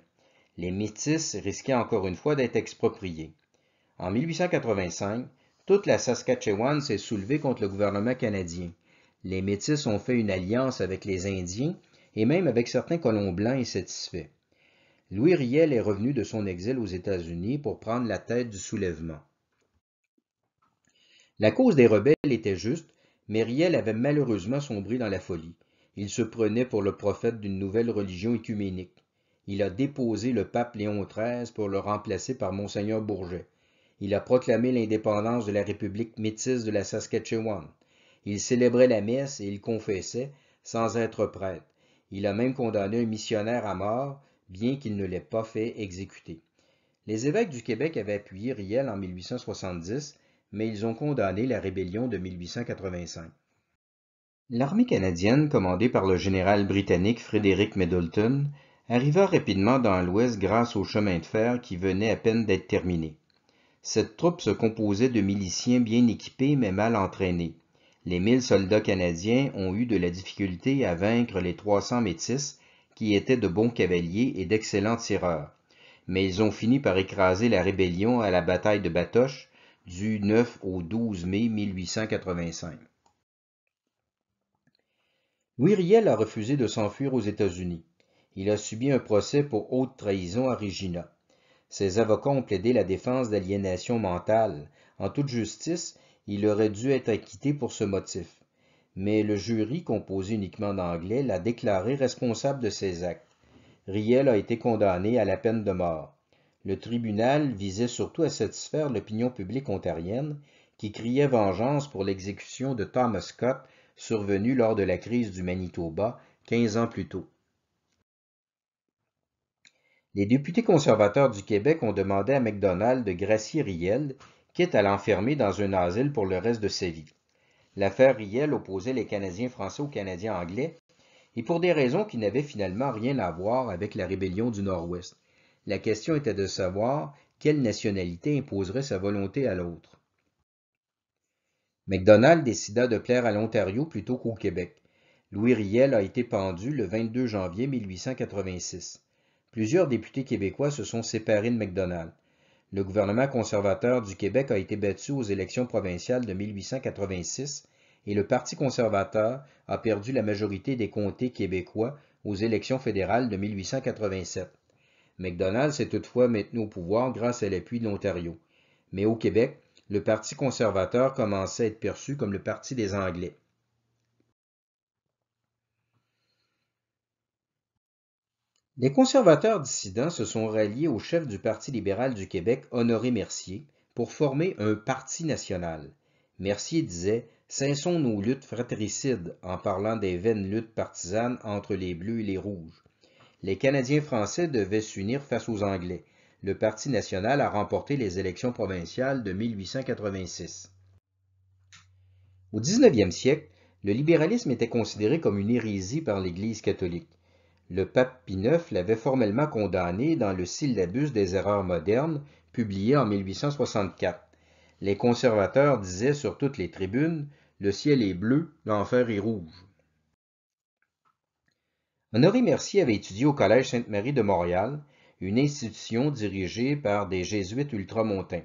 A: Les Métis risquaient encore une fois d'être expropriés. En 1885, toute la Saskatchewan s'est soulevée contre le gouvernement canadien. Les Métis ont fait une alliance avec les Indiens et même avec certains colons blancs insatisfaits. Louis Riel est revenu de son exil aux États-Unis pour prendre la tête du soulèvement. La cause des rebelles était juste mais Riel avait malheureusement sombré dans la folie. Il se prenait pour le prophète d'une nouvelle religion écuménique. Il a déposé le pape Léon XIII pour le remplacer par Monseigneur Bourget. Il a proclamé l'indépendance de la République métisse de la Saskatchewan. Il célébrait la messe et il confessait, sans être prêtre. Il a même condamné un missionnaire à mort, bien qu'il ne l'ait pas fait exécuter. Les évêques du Québec avaient appuyé Riel en 1870 mais ils ont condamné la rébellion de 1885. L'armée canadienne, commandée par le général britannique Frederick Middleton, arriva rapidement dans l'Ouest grâce au chemin de fer qui venait à peine d'être terminé. Cette troupe se composait de miliciens bien équipés mais mal entraînés. Les mille soldats canadiens ont eu de la difficulté à vaincre les 300 métis, qui étaient de bons cavaliers et d'excellents tireurs. Mais ils ont fini par écraser la rébellion à la bataille de Batoche, du 9 au 12 mai 1885. Louis Riel a refusé de s'enfuir aux États-Unis. Il a subi un procès pour haute trahison à Regina. Ses avocats ont plaidé la défense d'aliénation mentale. En toute justice, il aurait dû être acquitté pour ce motif. Mais le jury, composé uniquement d'anglais, l'a déclaré responsable de ses actes. Riel a été condamné à la peine de mort. Le tribunal visait surtout à satisfaire l'opinion publique ontarienne qui criait vengeance pour l'exécution de Thomas Scott survenue lors de la crise du Manitoba 15 ans plus tôt. Les députés conservateurs du Québec ont demandé à MacDonald de gracier Riel, quitte à l'enfermer dans un asile pour le reste de sa vie. L'affaire Riel opposait les Canadiens français aux Canadiens anglais, et pour des raisons qui n'avaient finalement rien à voir avec la rébellion du Nord-Ouest. La question était de savoir quelle nationalité imposerait sa volonté à l'autre. MacDonald décida de plaire à l'Ontario plutôt qu'au Québec. Louis Riel a été pendu le 22 janvier 1886. Plusieurs députés québécois se sont séparés de MacDonald. Le gouvernement conservateur du Québec a été battu aux élections provinciales de 1886 et le Parti conservateur a perdu la majorité des comtés québécois aux élections fédérales de 1887. McDonald's est toutefois maintenu au pouvoir grâce à l'appui de l'Ontario. Mais au Québec, le Parti conservateur commençait à être perçu comme le Parti des Anglais. Les conservateurs dissidents se sont ralliés au chef du Parti libéral du Québec, Honoré Mercier, pour former un parti national. Mercier disait Cessons nos luttes fratricides en parlant des vaines luttes partisanes entre les Bleus et les Rouges. Les Canadiens français devaient s'unir face aux Anglais. Le Parti national a remporté les élections provinciales de 1886. Au 19e siècle, le libéralisme était considéré comme une hérésie par l'Église catholique. Le pape Pie IX l'avait formellement condamné dans le syllabus des erreurs modernes, publié en 1864. Les conservateurs disaient sur toutes les tribunes Le ciel est bleu, l'enfer est rouge. Honoré Mercier avait étudié au Collège Sainte-Marie de Montréal, une institution dirigée par des jésuites ultramontains.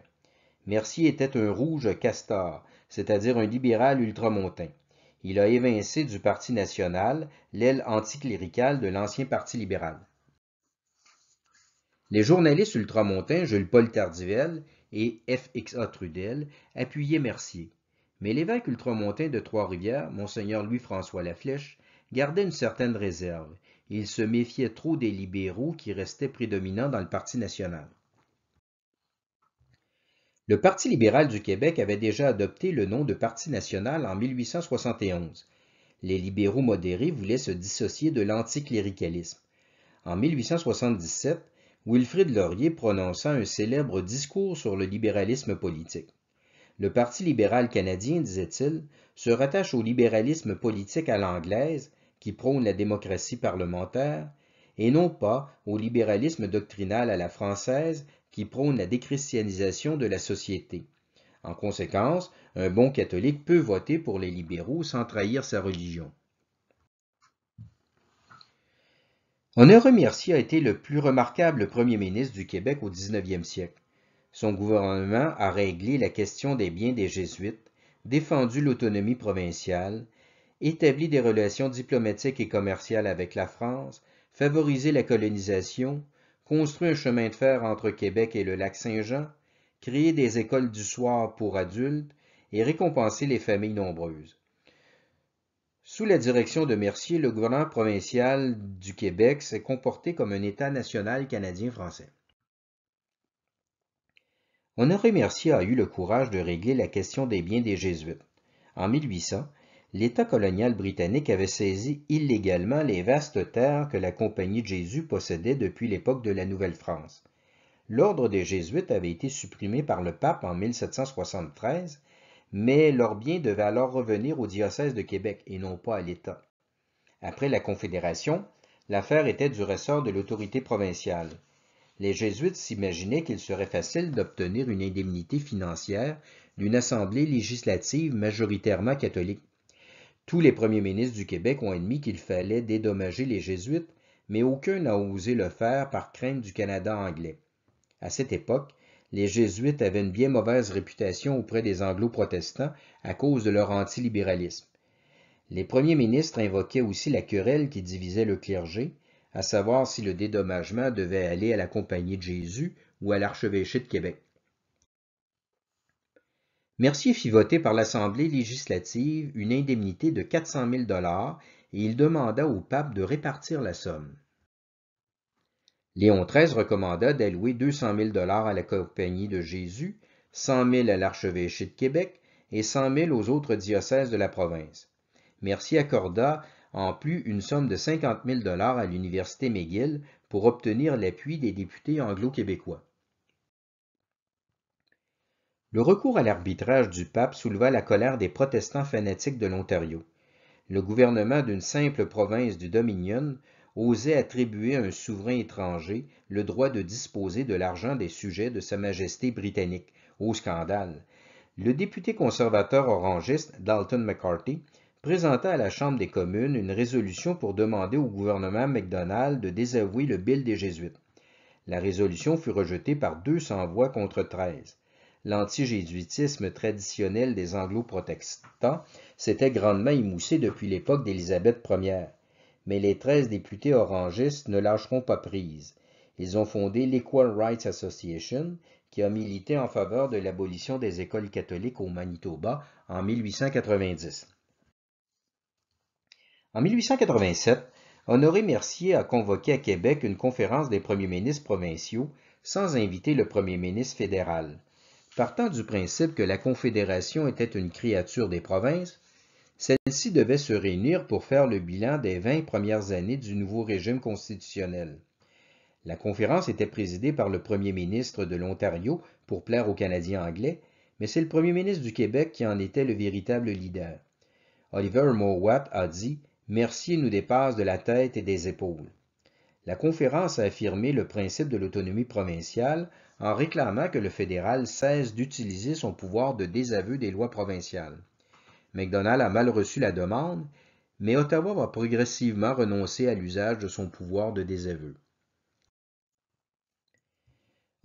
A: Mercier était un rouge castor, c'est-à-dire un libéral ultramontain. Il a évincé du Parti national l'aile anticléricale de l'ancien Parti libéral. Les journalistes ultramontains Jules-Paul Tardivel et FXA Trudel appuyaient Mercier. Mais l'évêque ultramontain de Trois-Rivières, Monseigneur Louis-François Laflèche, gardait une certaine réserve. Il se méfiait trop des libéraux qui restaient prédominants dans le Parti national. Le Parti libéral du Québec avait déjà adopté le nom de Parti national en 1871. Les libéraux modérés voulaient se dissocier de l'anticléricalisme. En 1877, Wilfrid Laurier prononça un célèbre discours sur le libéralisme politique. Le Parti libéral canadien, disait-il, se rattache au libéralisme politique à l'anglaise qui prône la démocratie parlementaire, et non pas au libéralisme doctrinal à la française qui prône la déchristianisation de la société. En conséquence, un bon catholique peut voter pour les libéraux sans trahir sa religion. Honoré Mercier a été le plus remarquable premier ministre du Québec au 19e siècle. Son gouvernement a réglé la question des biens des Jésuites, défendu l'autonomie provinciale, établit des relations diplomatiques et commerciales avec la France, favoriser la colonisation, construit un chemin de fer entre Québec et le lac Saint-Jean, créé des écoles du soir pour adultes et récompensé les familles nombreuses. Sous la direction de Mercier, le gouverneur provincial du Québec s'est comporté comme un État national canadien-français. Honoré Mercier a eu le courage de régler la question des biens des Jésuites. En 1800, l'État colonial britannique avait saisi illégalement les vastes terres que la Compagnie de Jésus possédait depuis l'époque de la Nouvelle-France. L'ordre des Jésuites avait été supprimé par le pape en 1773, mais leurs biens devaient alors revenir au diocèse de Québec et non pas à l'État. Après la Confédération, l'affaire était du ressort de l'autorité provinciale. Les Jésuites s'imaginaient qu'il serait facile d'obtenir une indemnité financière d'une assemblée législative majoritairement catholique tous les premiers ministres du Québec ont admis qu'il fallait dédommager les Jésuites, mais aucun n'a osé le faire par crainte du Canada anglais. À cette époque, les Jésuites avaient une bien mauvaise réputation auprès des Anglo-protestants à cause de leur antilibéralisme. Les premiers ministres invoquaient aussi la querelle qui divisait le clergé, à savoir si le dédommagement devait aller à la Compagnie de Jésus ou à l'archevêché de Québec. Mercier fit voter par l'Assemblée législative une indemnité de 400 000 et il demanda au pape de répartir la somme. Léon XIII recommanda d'allouer 200 000 à la Compagnie de Jésus, 100 000 à l'archevêché de Québec et 100 000 aux autres diocèses de la province. Mercier accorda en plus une somme de 50 000 à l'Université McGill pour obtenir l'appui des députés anglo-québécois. Le recours à l'arbitrage du pape souleva la colère des protestants fanatiques de l'Ontario. Le gouvernement d'une simple province du Dominion osait attribuer à un souverain étranger le droit de disposer de l'argent des sujets de Sa Majesté britannique, au scandale. Le député conservateur orangiste Dalton McCarthy présenta à la Chambre des communes une résolution pour demander au gouvernement MacDonald de désavouer le Bill des Jésuites. La résolution fut rejetée par 200 voix contre 13. L'anti-jésuitisme traditionnel des anglo-protestants s'était grandement émoussé depuis l'époque d'Élisabeth Ier. Mais les treize députés orangistes ne lâcheront pas prise. Ils ont fondé l'Equal Rights Association, qui a milité en faveur de l'abolition des écoles catholiques au Manitoba en 1890. En 1887, Honoré Mercier a convoqué à Québec une conférence des premiers ministres provinciaux sans inviter le premier ministre fédéral. Partant du principe que la Confédération était une créature des provinces, celle-ci devait se réunir pour faire le bilan des vingt premières années du nouveau régime constitutionnel. La conférence était présidée par le premier ministre de l'Ontario pour plaire aux Canadiens anglais, mais c'est le premier ministre du Québec qui en était le véritable leader. Oliver Mowat a dit Mercier nous dépasse de la tête et des épaules. La conférence a affirmé le principe de l'autonomie provinciale en réclamant que le fédéral cesse d'utiliser son pouvoir de désaveu des lois provinciales. MacDonald a mal reçu la demande, mais Ottawa va progressivement renoncer à l'usage de son pouvoir de désaveu.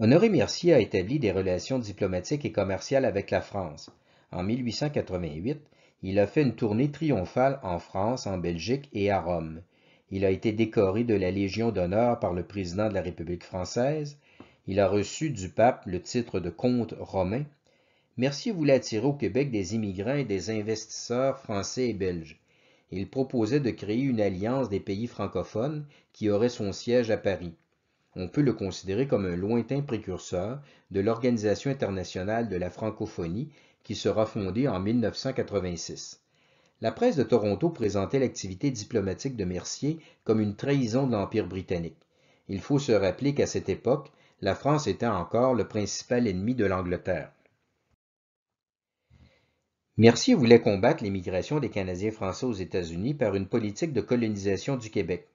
A: Honoré Mercier a établi des relations diplomatiques et commerciales avec la France. En 1888, il a fait une tournée triomphale en France, en Belgique et à Rome. Il a été décoré de la Légion d'honneur par le président de la République française. Il a reçu du pape le titre de comte romain. Mercier voulait attirer au Québec des immigrants et des investisseurs français et belges. Il proposait de créer une alliance des pays francophones qui aurait son siège à Paris. On peut le considérer comme un lointain précurseur de l'Organisation internationale de la francophonie qui sera fondée en 1986. La presse de Toronto présentait l'activité diplomatique de Mercier comme une trahison de l'Empire britannique. Il faut se rappeler qu'à cette époque, la France était encore le principal ennemi de l'Angleterre. Mercier voulait combattre l'immigration des Canadiens français aux États-Unis par une politique de colonisation du Québec.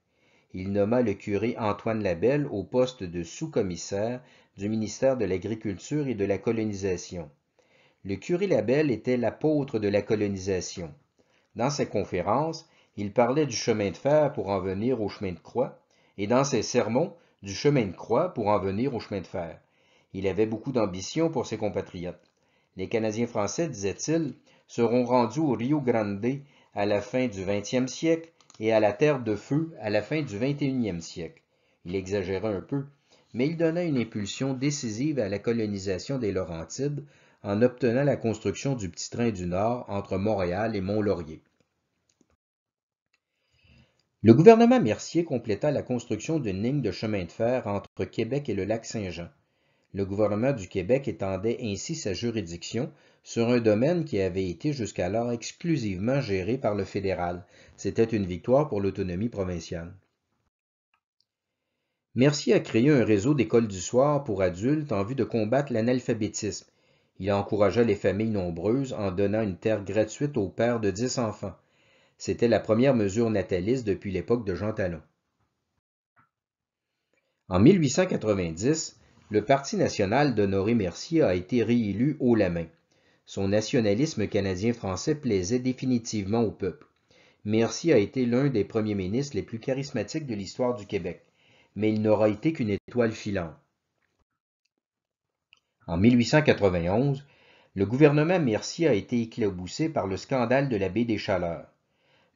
A: Il nomma le curé Antoine Labelle au poste de sous-commissaire du ministère de l'Agriculture et de la Colonisation. Le curé Labelle était l'apôtre de la colonisation. Dans ses conférences, il parlait du chemin de fer pour en venir au chemin de croix, et dans ses sermons, du chemin de croix pour en venir au chemin de fer. Il avait beaucoup d'ambition pour ses compatriotes. Les Canadiens français, disait-il, seront rendus au Rio Grande à la fin du XXe siècle et à la Terre de Feu à la fin du XXIe siècle. Il exagéra un peu, mais il donna une impulsion décisive à la colonisation des Laurentides en obtenant la construction du Petit Train du Nord entre Montréal et Mont-Laurier. Le gouvernement Mercier compléta la construction d'une ligne de chemin de fer entre Québec et le lac Saint-Jean. Le gouvernement du Québec étendait ainsi sa juridiction sur un domaine qui avait été jusqu'alors exclusivement géré par le fédéral. C'était une victoire pour l'autonomie provinciale. Mercier a créé un réseau d'écoles du soir pour adultes en vue de combattre l'analphabétisme il encouragea les familles nombreuses en donnant une terre gratuite aux pères de dix enfants. C'était la première mesure nataliste depuis l'époque de Jean Talon. En 1890, le Parti national d'Honoré Mercier a été réélu haut la main. Son nationalisme canadien-français plaisait définitivement au peuple. Mercier a été l'un des premiers ministres les plus charismatiques de l'histoire du Québec, mais il n'aura été qu'une étoile filante. En 1891, le gouvernement Mercier a été éclaboussé par le scandale de la baie des Chaleurs.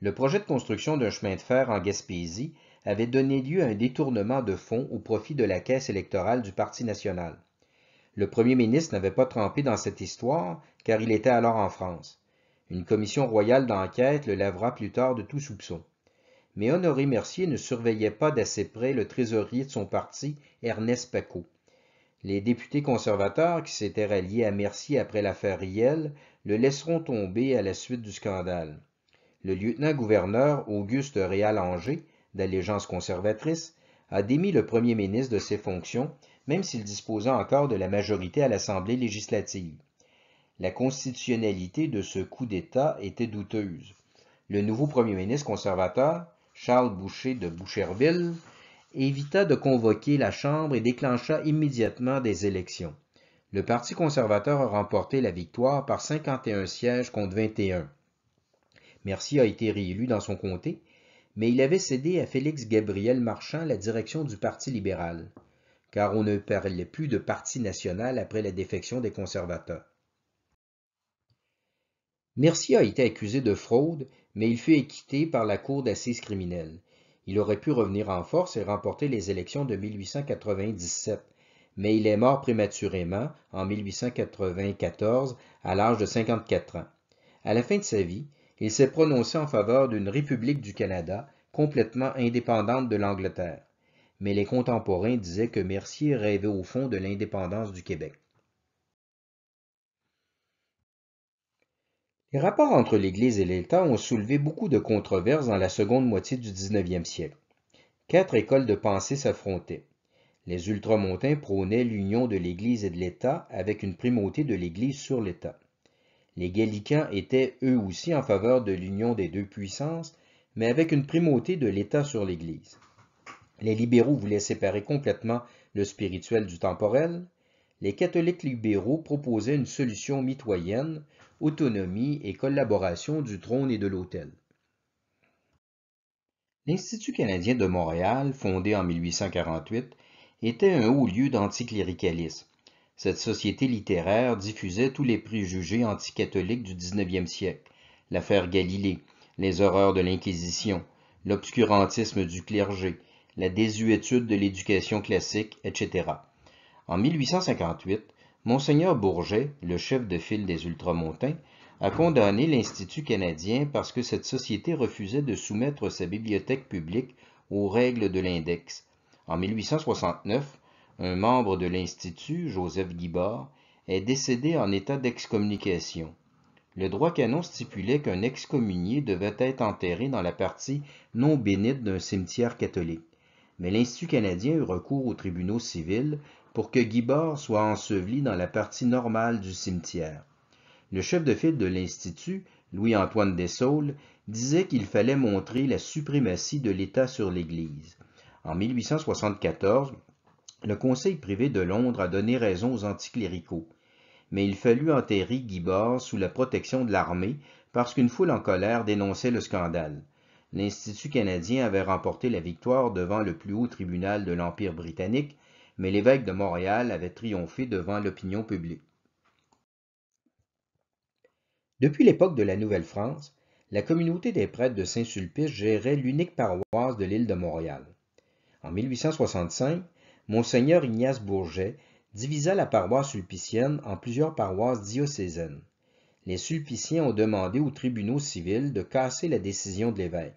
A: Le projet de construction d'un chemin de fer en Gaspésie avait donné lieu à un détournement de fonds au profit de la caisse électorale du Parti national. Le premier ministre n'avait pas trempé dans cette histoire, car il était alors en France. Une commission royale d'enquête le lavera plus tard de tout soupçon. Mais Honoré Mercier ne surveillait pas d'assez près le trésorier de son parti, Ernest Pacot. Les députés conservateurs qui s'étaient ralliés à Mercier après l'affaire Riel le laisseront tomber à la suite du scandale. Le lieutenant-gouverneur Auguste Réal-Angers, d'allégeance conservatrice, a démis le premier ministre de ses fonctions, même s'il disposait encore de la majorité à l'Assemblée législative. La constitutionnalité de ce coup d'État était douteuse. Le nouveau premier ministre conservateur, Charles Boucher de Boucherville, évita de convoquer la Chambre et déclencha immédiatement des élections. Le Parti conservateur a remporté la victoire par 51 sièges contre 21. Mercier a été réélu dans son comté, mais il avait cédé à Félix Gabriel Marchand la direction du Parti libéral, car on ne parlait plus de Parti national après la défection des conservateurs. Mercier a été accusé de fraude, mais il fut acquitté par la Cour d'assises criminelles. Il aurait pu revenir en force et remporter les élections de 1897, mais il est mort prématurément en 1894 à l'âge de 54 ans. À la fin de sa vie, il s'est prononcé en faveur d'une République du Canada complètement indépendante de l'Angleterre. Mais les contemporains disaient que Mercier rêvait au fond de l'indépendance du Québec. Les rapports entre l'Église et l'État ont soulevé beaucoup de controverses dans la seconde moitié du XIXe siècle. Quatre écoles de pensée s'affrontaient. Les ultramontains prônaient l'union de l'Église et de l'État avec une primauté de l'Église sur l'État. Les Gallicans étaient eux aussi en faveur de l'union des deux puissances, mais avec une primauté de l'État sur l'Église. Les libéraux voulaient séparer complètement le spirituel du temporel. Les catholiques libéraux proposaient une solution mitoyenne, autonomie et collaboration du trône et de l'autel. L'Institut canadien de Montréal, fondé en 1848, était un haut lieu d'anticléricalisme. Cette société littéraire diffusait tous les préjugés anticatholiques du 19e siècle, l'affaire Galilée, les horreurs de l'Inquisition, l'obscurantisme du clergé, la désuétude de l'éducation classique, etc. En 1858, Monseigneur Bourget, le chef de file des Ultramontains, a condamné l'Institut canadien parce que cette société refusait de soumettre sa bibliothèque publique aux règles de l'index. En 1869, un membre de l'Institut, Joseph Guibard, est décédé en état d'excommunication. Le droit canon stipulait qu'un excommunié devait être enterré dans la partie non bénite d'un cimetière catholique. Mais l'Institut canadien eut recours aux tribunaux civils pour que Guibord soit enseveli dans la partie normale du cimetière. Le chef de file de l'Institut, Louis-Antoine Dessaules, disait qu'il fallait montrer la suprématie de l'État sur l'Église. En 1874, le Conseil privé de Londres a donné raison aux anticléricaux. Mais il fallut enterrer Guibord sous la protection de l'armée parce qu'une foule en colère dénonçait le scandale. L'Institut canadien avait remporté la victoire devant le plus haut tribunal de l'Empire britannique mais l'évêque de Montréal avait triomphé devant l'opinion publique. Depuis l'époque de la Nouvelle-France, la communauté des prêtres de Saint-Sulpice gérait l'unique paroisse de l'île de Montréal. En 1865, Monseigneur Ignace Bourget divisa la paroisse sulpicienne en plusieurs paroisses diocésaines. Les sulpiciens ont demandé aux tribunaux civils de casser la décision de l'évêque.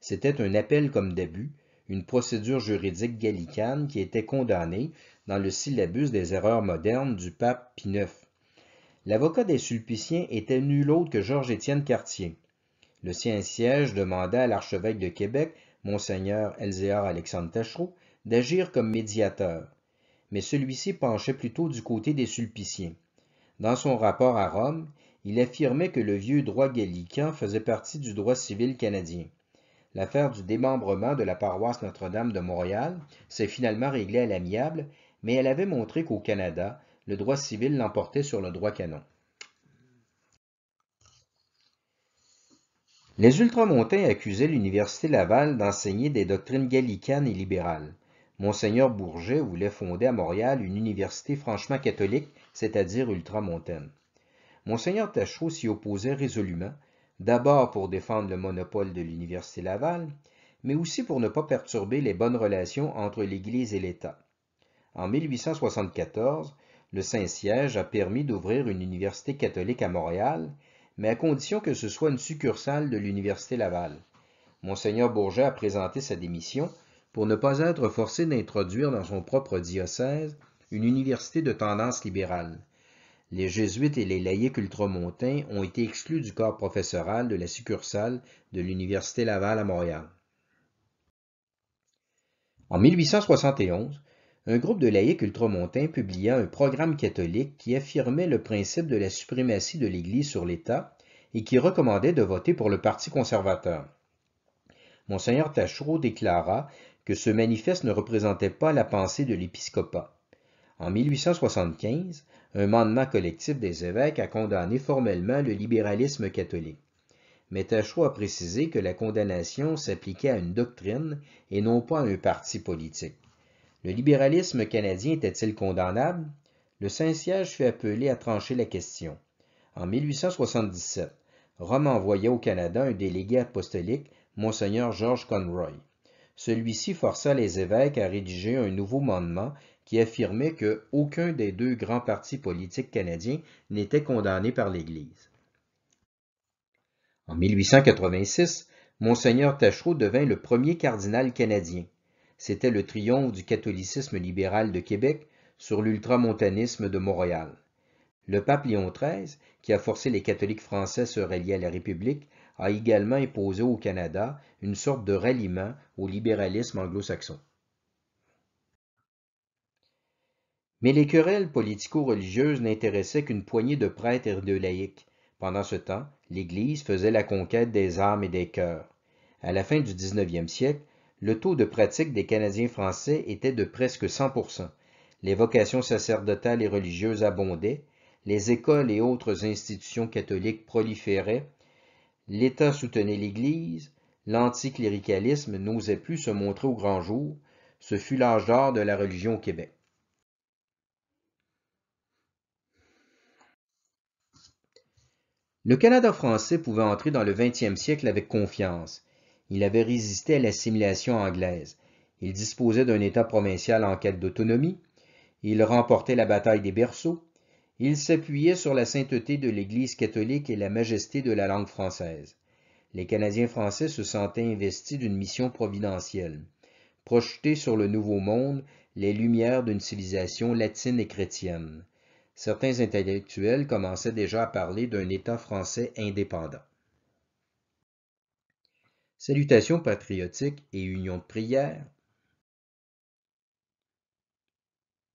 A: C'était un appel comme d'abus une procédure juridique gallicane qui était condamnée dans le syllabus des erreurs modernes du pape Pie IX. L'avocat des Sulpiciens était nul autre que Georges-Étienne Cartier. Le sien siège demanda à l'archevêque de Québec, Monseigneur Elzéar Alexandre Tachereau, d'agir comme médiateur, mais celui-ci penchait plutôt du côté des Sulpiciens. Dans son rapport à Rome, il affirmait que le vieux droit gallican faisait partie du droit civil canadien. L'affaire du démembrement de la paroisse Notre-Dame de Montréal s'est finalement réglée à l'amiable, mais elle avait montré qu'au Canada, le droit civil l'emportait sur le droit canon. Les ultramontains accusaient l'Université Laval d'enseigner des doctrines gallicanes et libérales. Monseigneur Bourget voulait fonder à Montréal une université franchement catholique, c'est-à-dire ultramontaine. Monseigneur Tachot s'y opposait résolument, d'abord pour défendre le monopole de l'Université Laval, mais aussi pour ne pas perturber les bonnes relations entre l'Église et l'État. En 1874, le Saint-Siège a permis d'ouvrir une université catholique à Montréal, mais à condition que ce soit une succursale de l'Université Laval. Monseigneur Bourget a présenté sa démission pour ne pas être forcé d'introduire dans son propre diocèse une université de tendance libérale. Les jésuites et les laïcs ultramontains ont été exclus du corps professoral de la succursale de l'Université Laval à Montréal. En 1871, un groupe de laïcs ultramontains publia un programme catholique qui affirmait le principe de la suprématie de l'Église sur l'État et qui recommandait de voter pour le Parti conservateur. Monseigneur Tachereau déclara que ce manifeste ne représentait pas la pensée de l'épiscopat. En 1875, un mandement collectif des évêques a condamné formellement le libéralisme catholique. Mais tacho a précisé que la condamnation s'appliquait à une doctrine et non pas à un parti politique. Le libéralisme canadien était-il condamnable Le Saint-Siège fut appelé à trancher la question. En 1877, Rome envoya au Canada un délégué apostolique, Mgr George Conroy. Celui-ci força les évêques à rédiger un nouveau mandement qui affirmait que aucun des deux grands partis politiques canadiens n'était condamné par l'Église. En 1886, Monseigneur Tachereau devint le premier cardinal canadien. C'était le triomphe du catholicisme libéral de Québec sur l'ultramontanisme de Montréal. Le pape Léon XIII, qui a forcé les catholiques français à se rallier à la République, a également imposé au Canada une sorte de ralliement au libéralisme anglo-saxon. Mais les querelles politico-religieuses n'intéressaient qu'une poignée de prêtres et de laïcs. Pendant ce temps, l'Église faisait la conquête des âmes et des cœurs. À la fin du 19e siècle, le taux de pratique des Canadiens français était de presque 100 Les vocations sacerdotales et religieuses abondaient, les écoles et autres institutions catholiques proliféraient, l'État soutenait l'Église, l'anticléricalisme n'osait plus se montrer au grand jour, ce fut l'âge d'or de la religion au Québec. Le Canada français pouvait entrer dans le XXe siècle avec confiance. Il avait résisté à l'assimilation anglaise. Il disposait d'un État provincial en quête d'autonomie. Il remportait la bataille des berceaux. Il s'appuyait sur la sainteté de l'Église catholique et la majesté de la langue française. Les Canadiens français se sentaient investis d'une mission providentielle, projeter sur le Nouveau Monde les lumières d'une civilisation latine et chrétienne certains intellectuels commençaient déjà à parler d'un État français indépendant. Salutations patriotiques et union de prière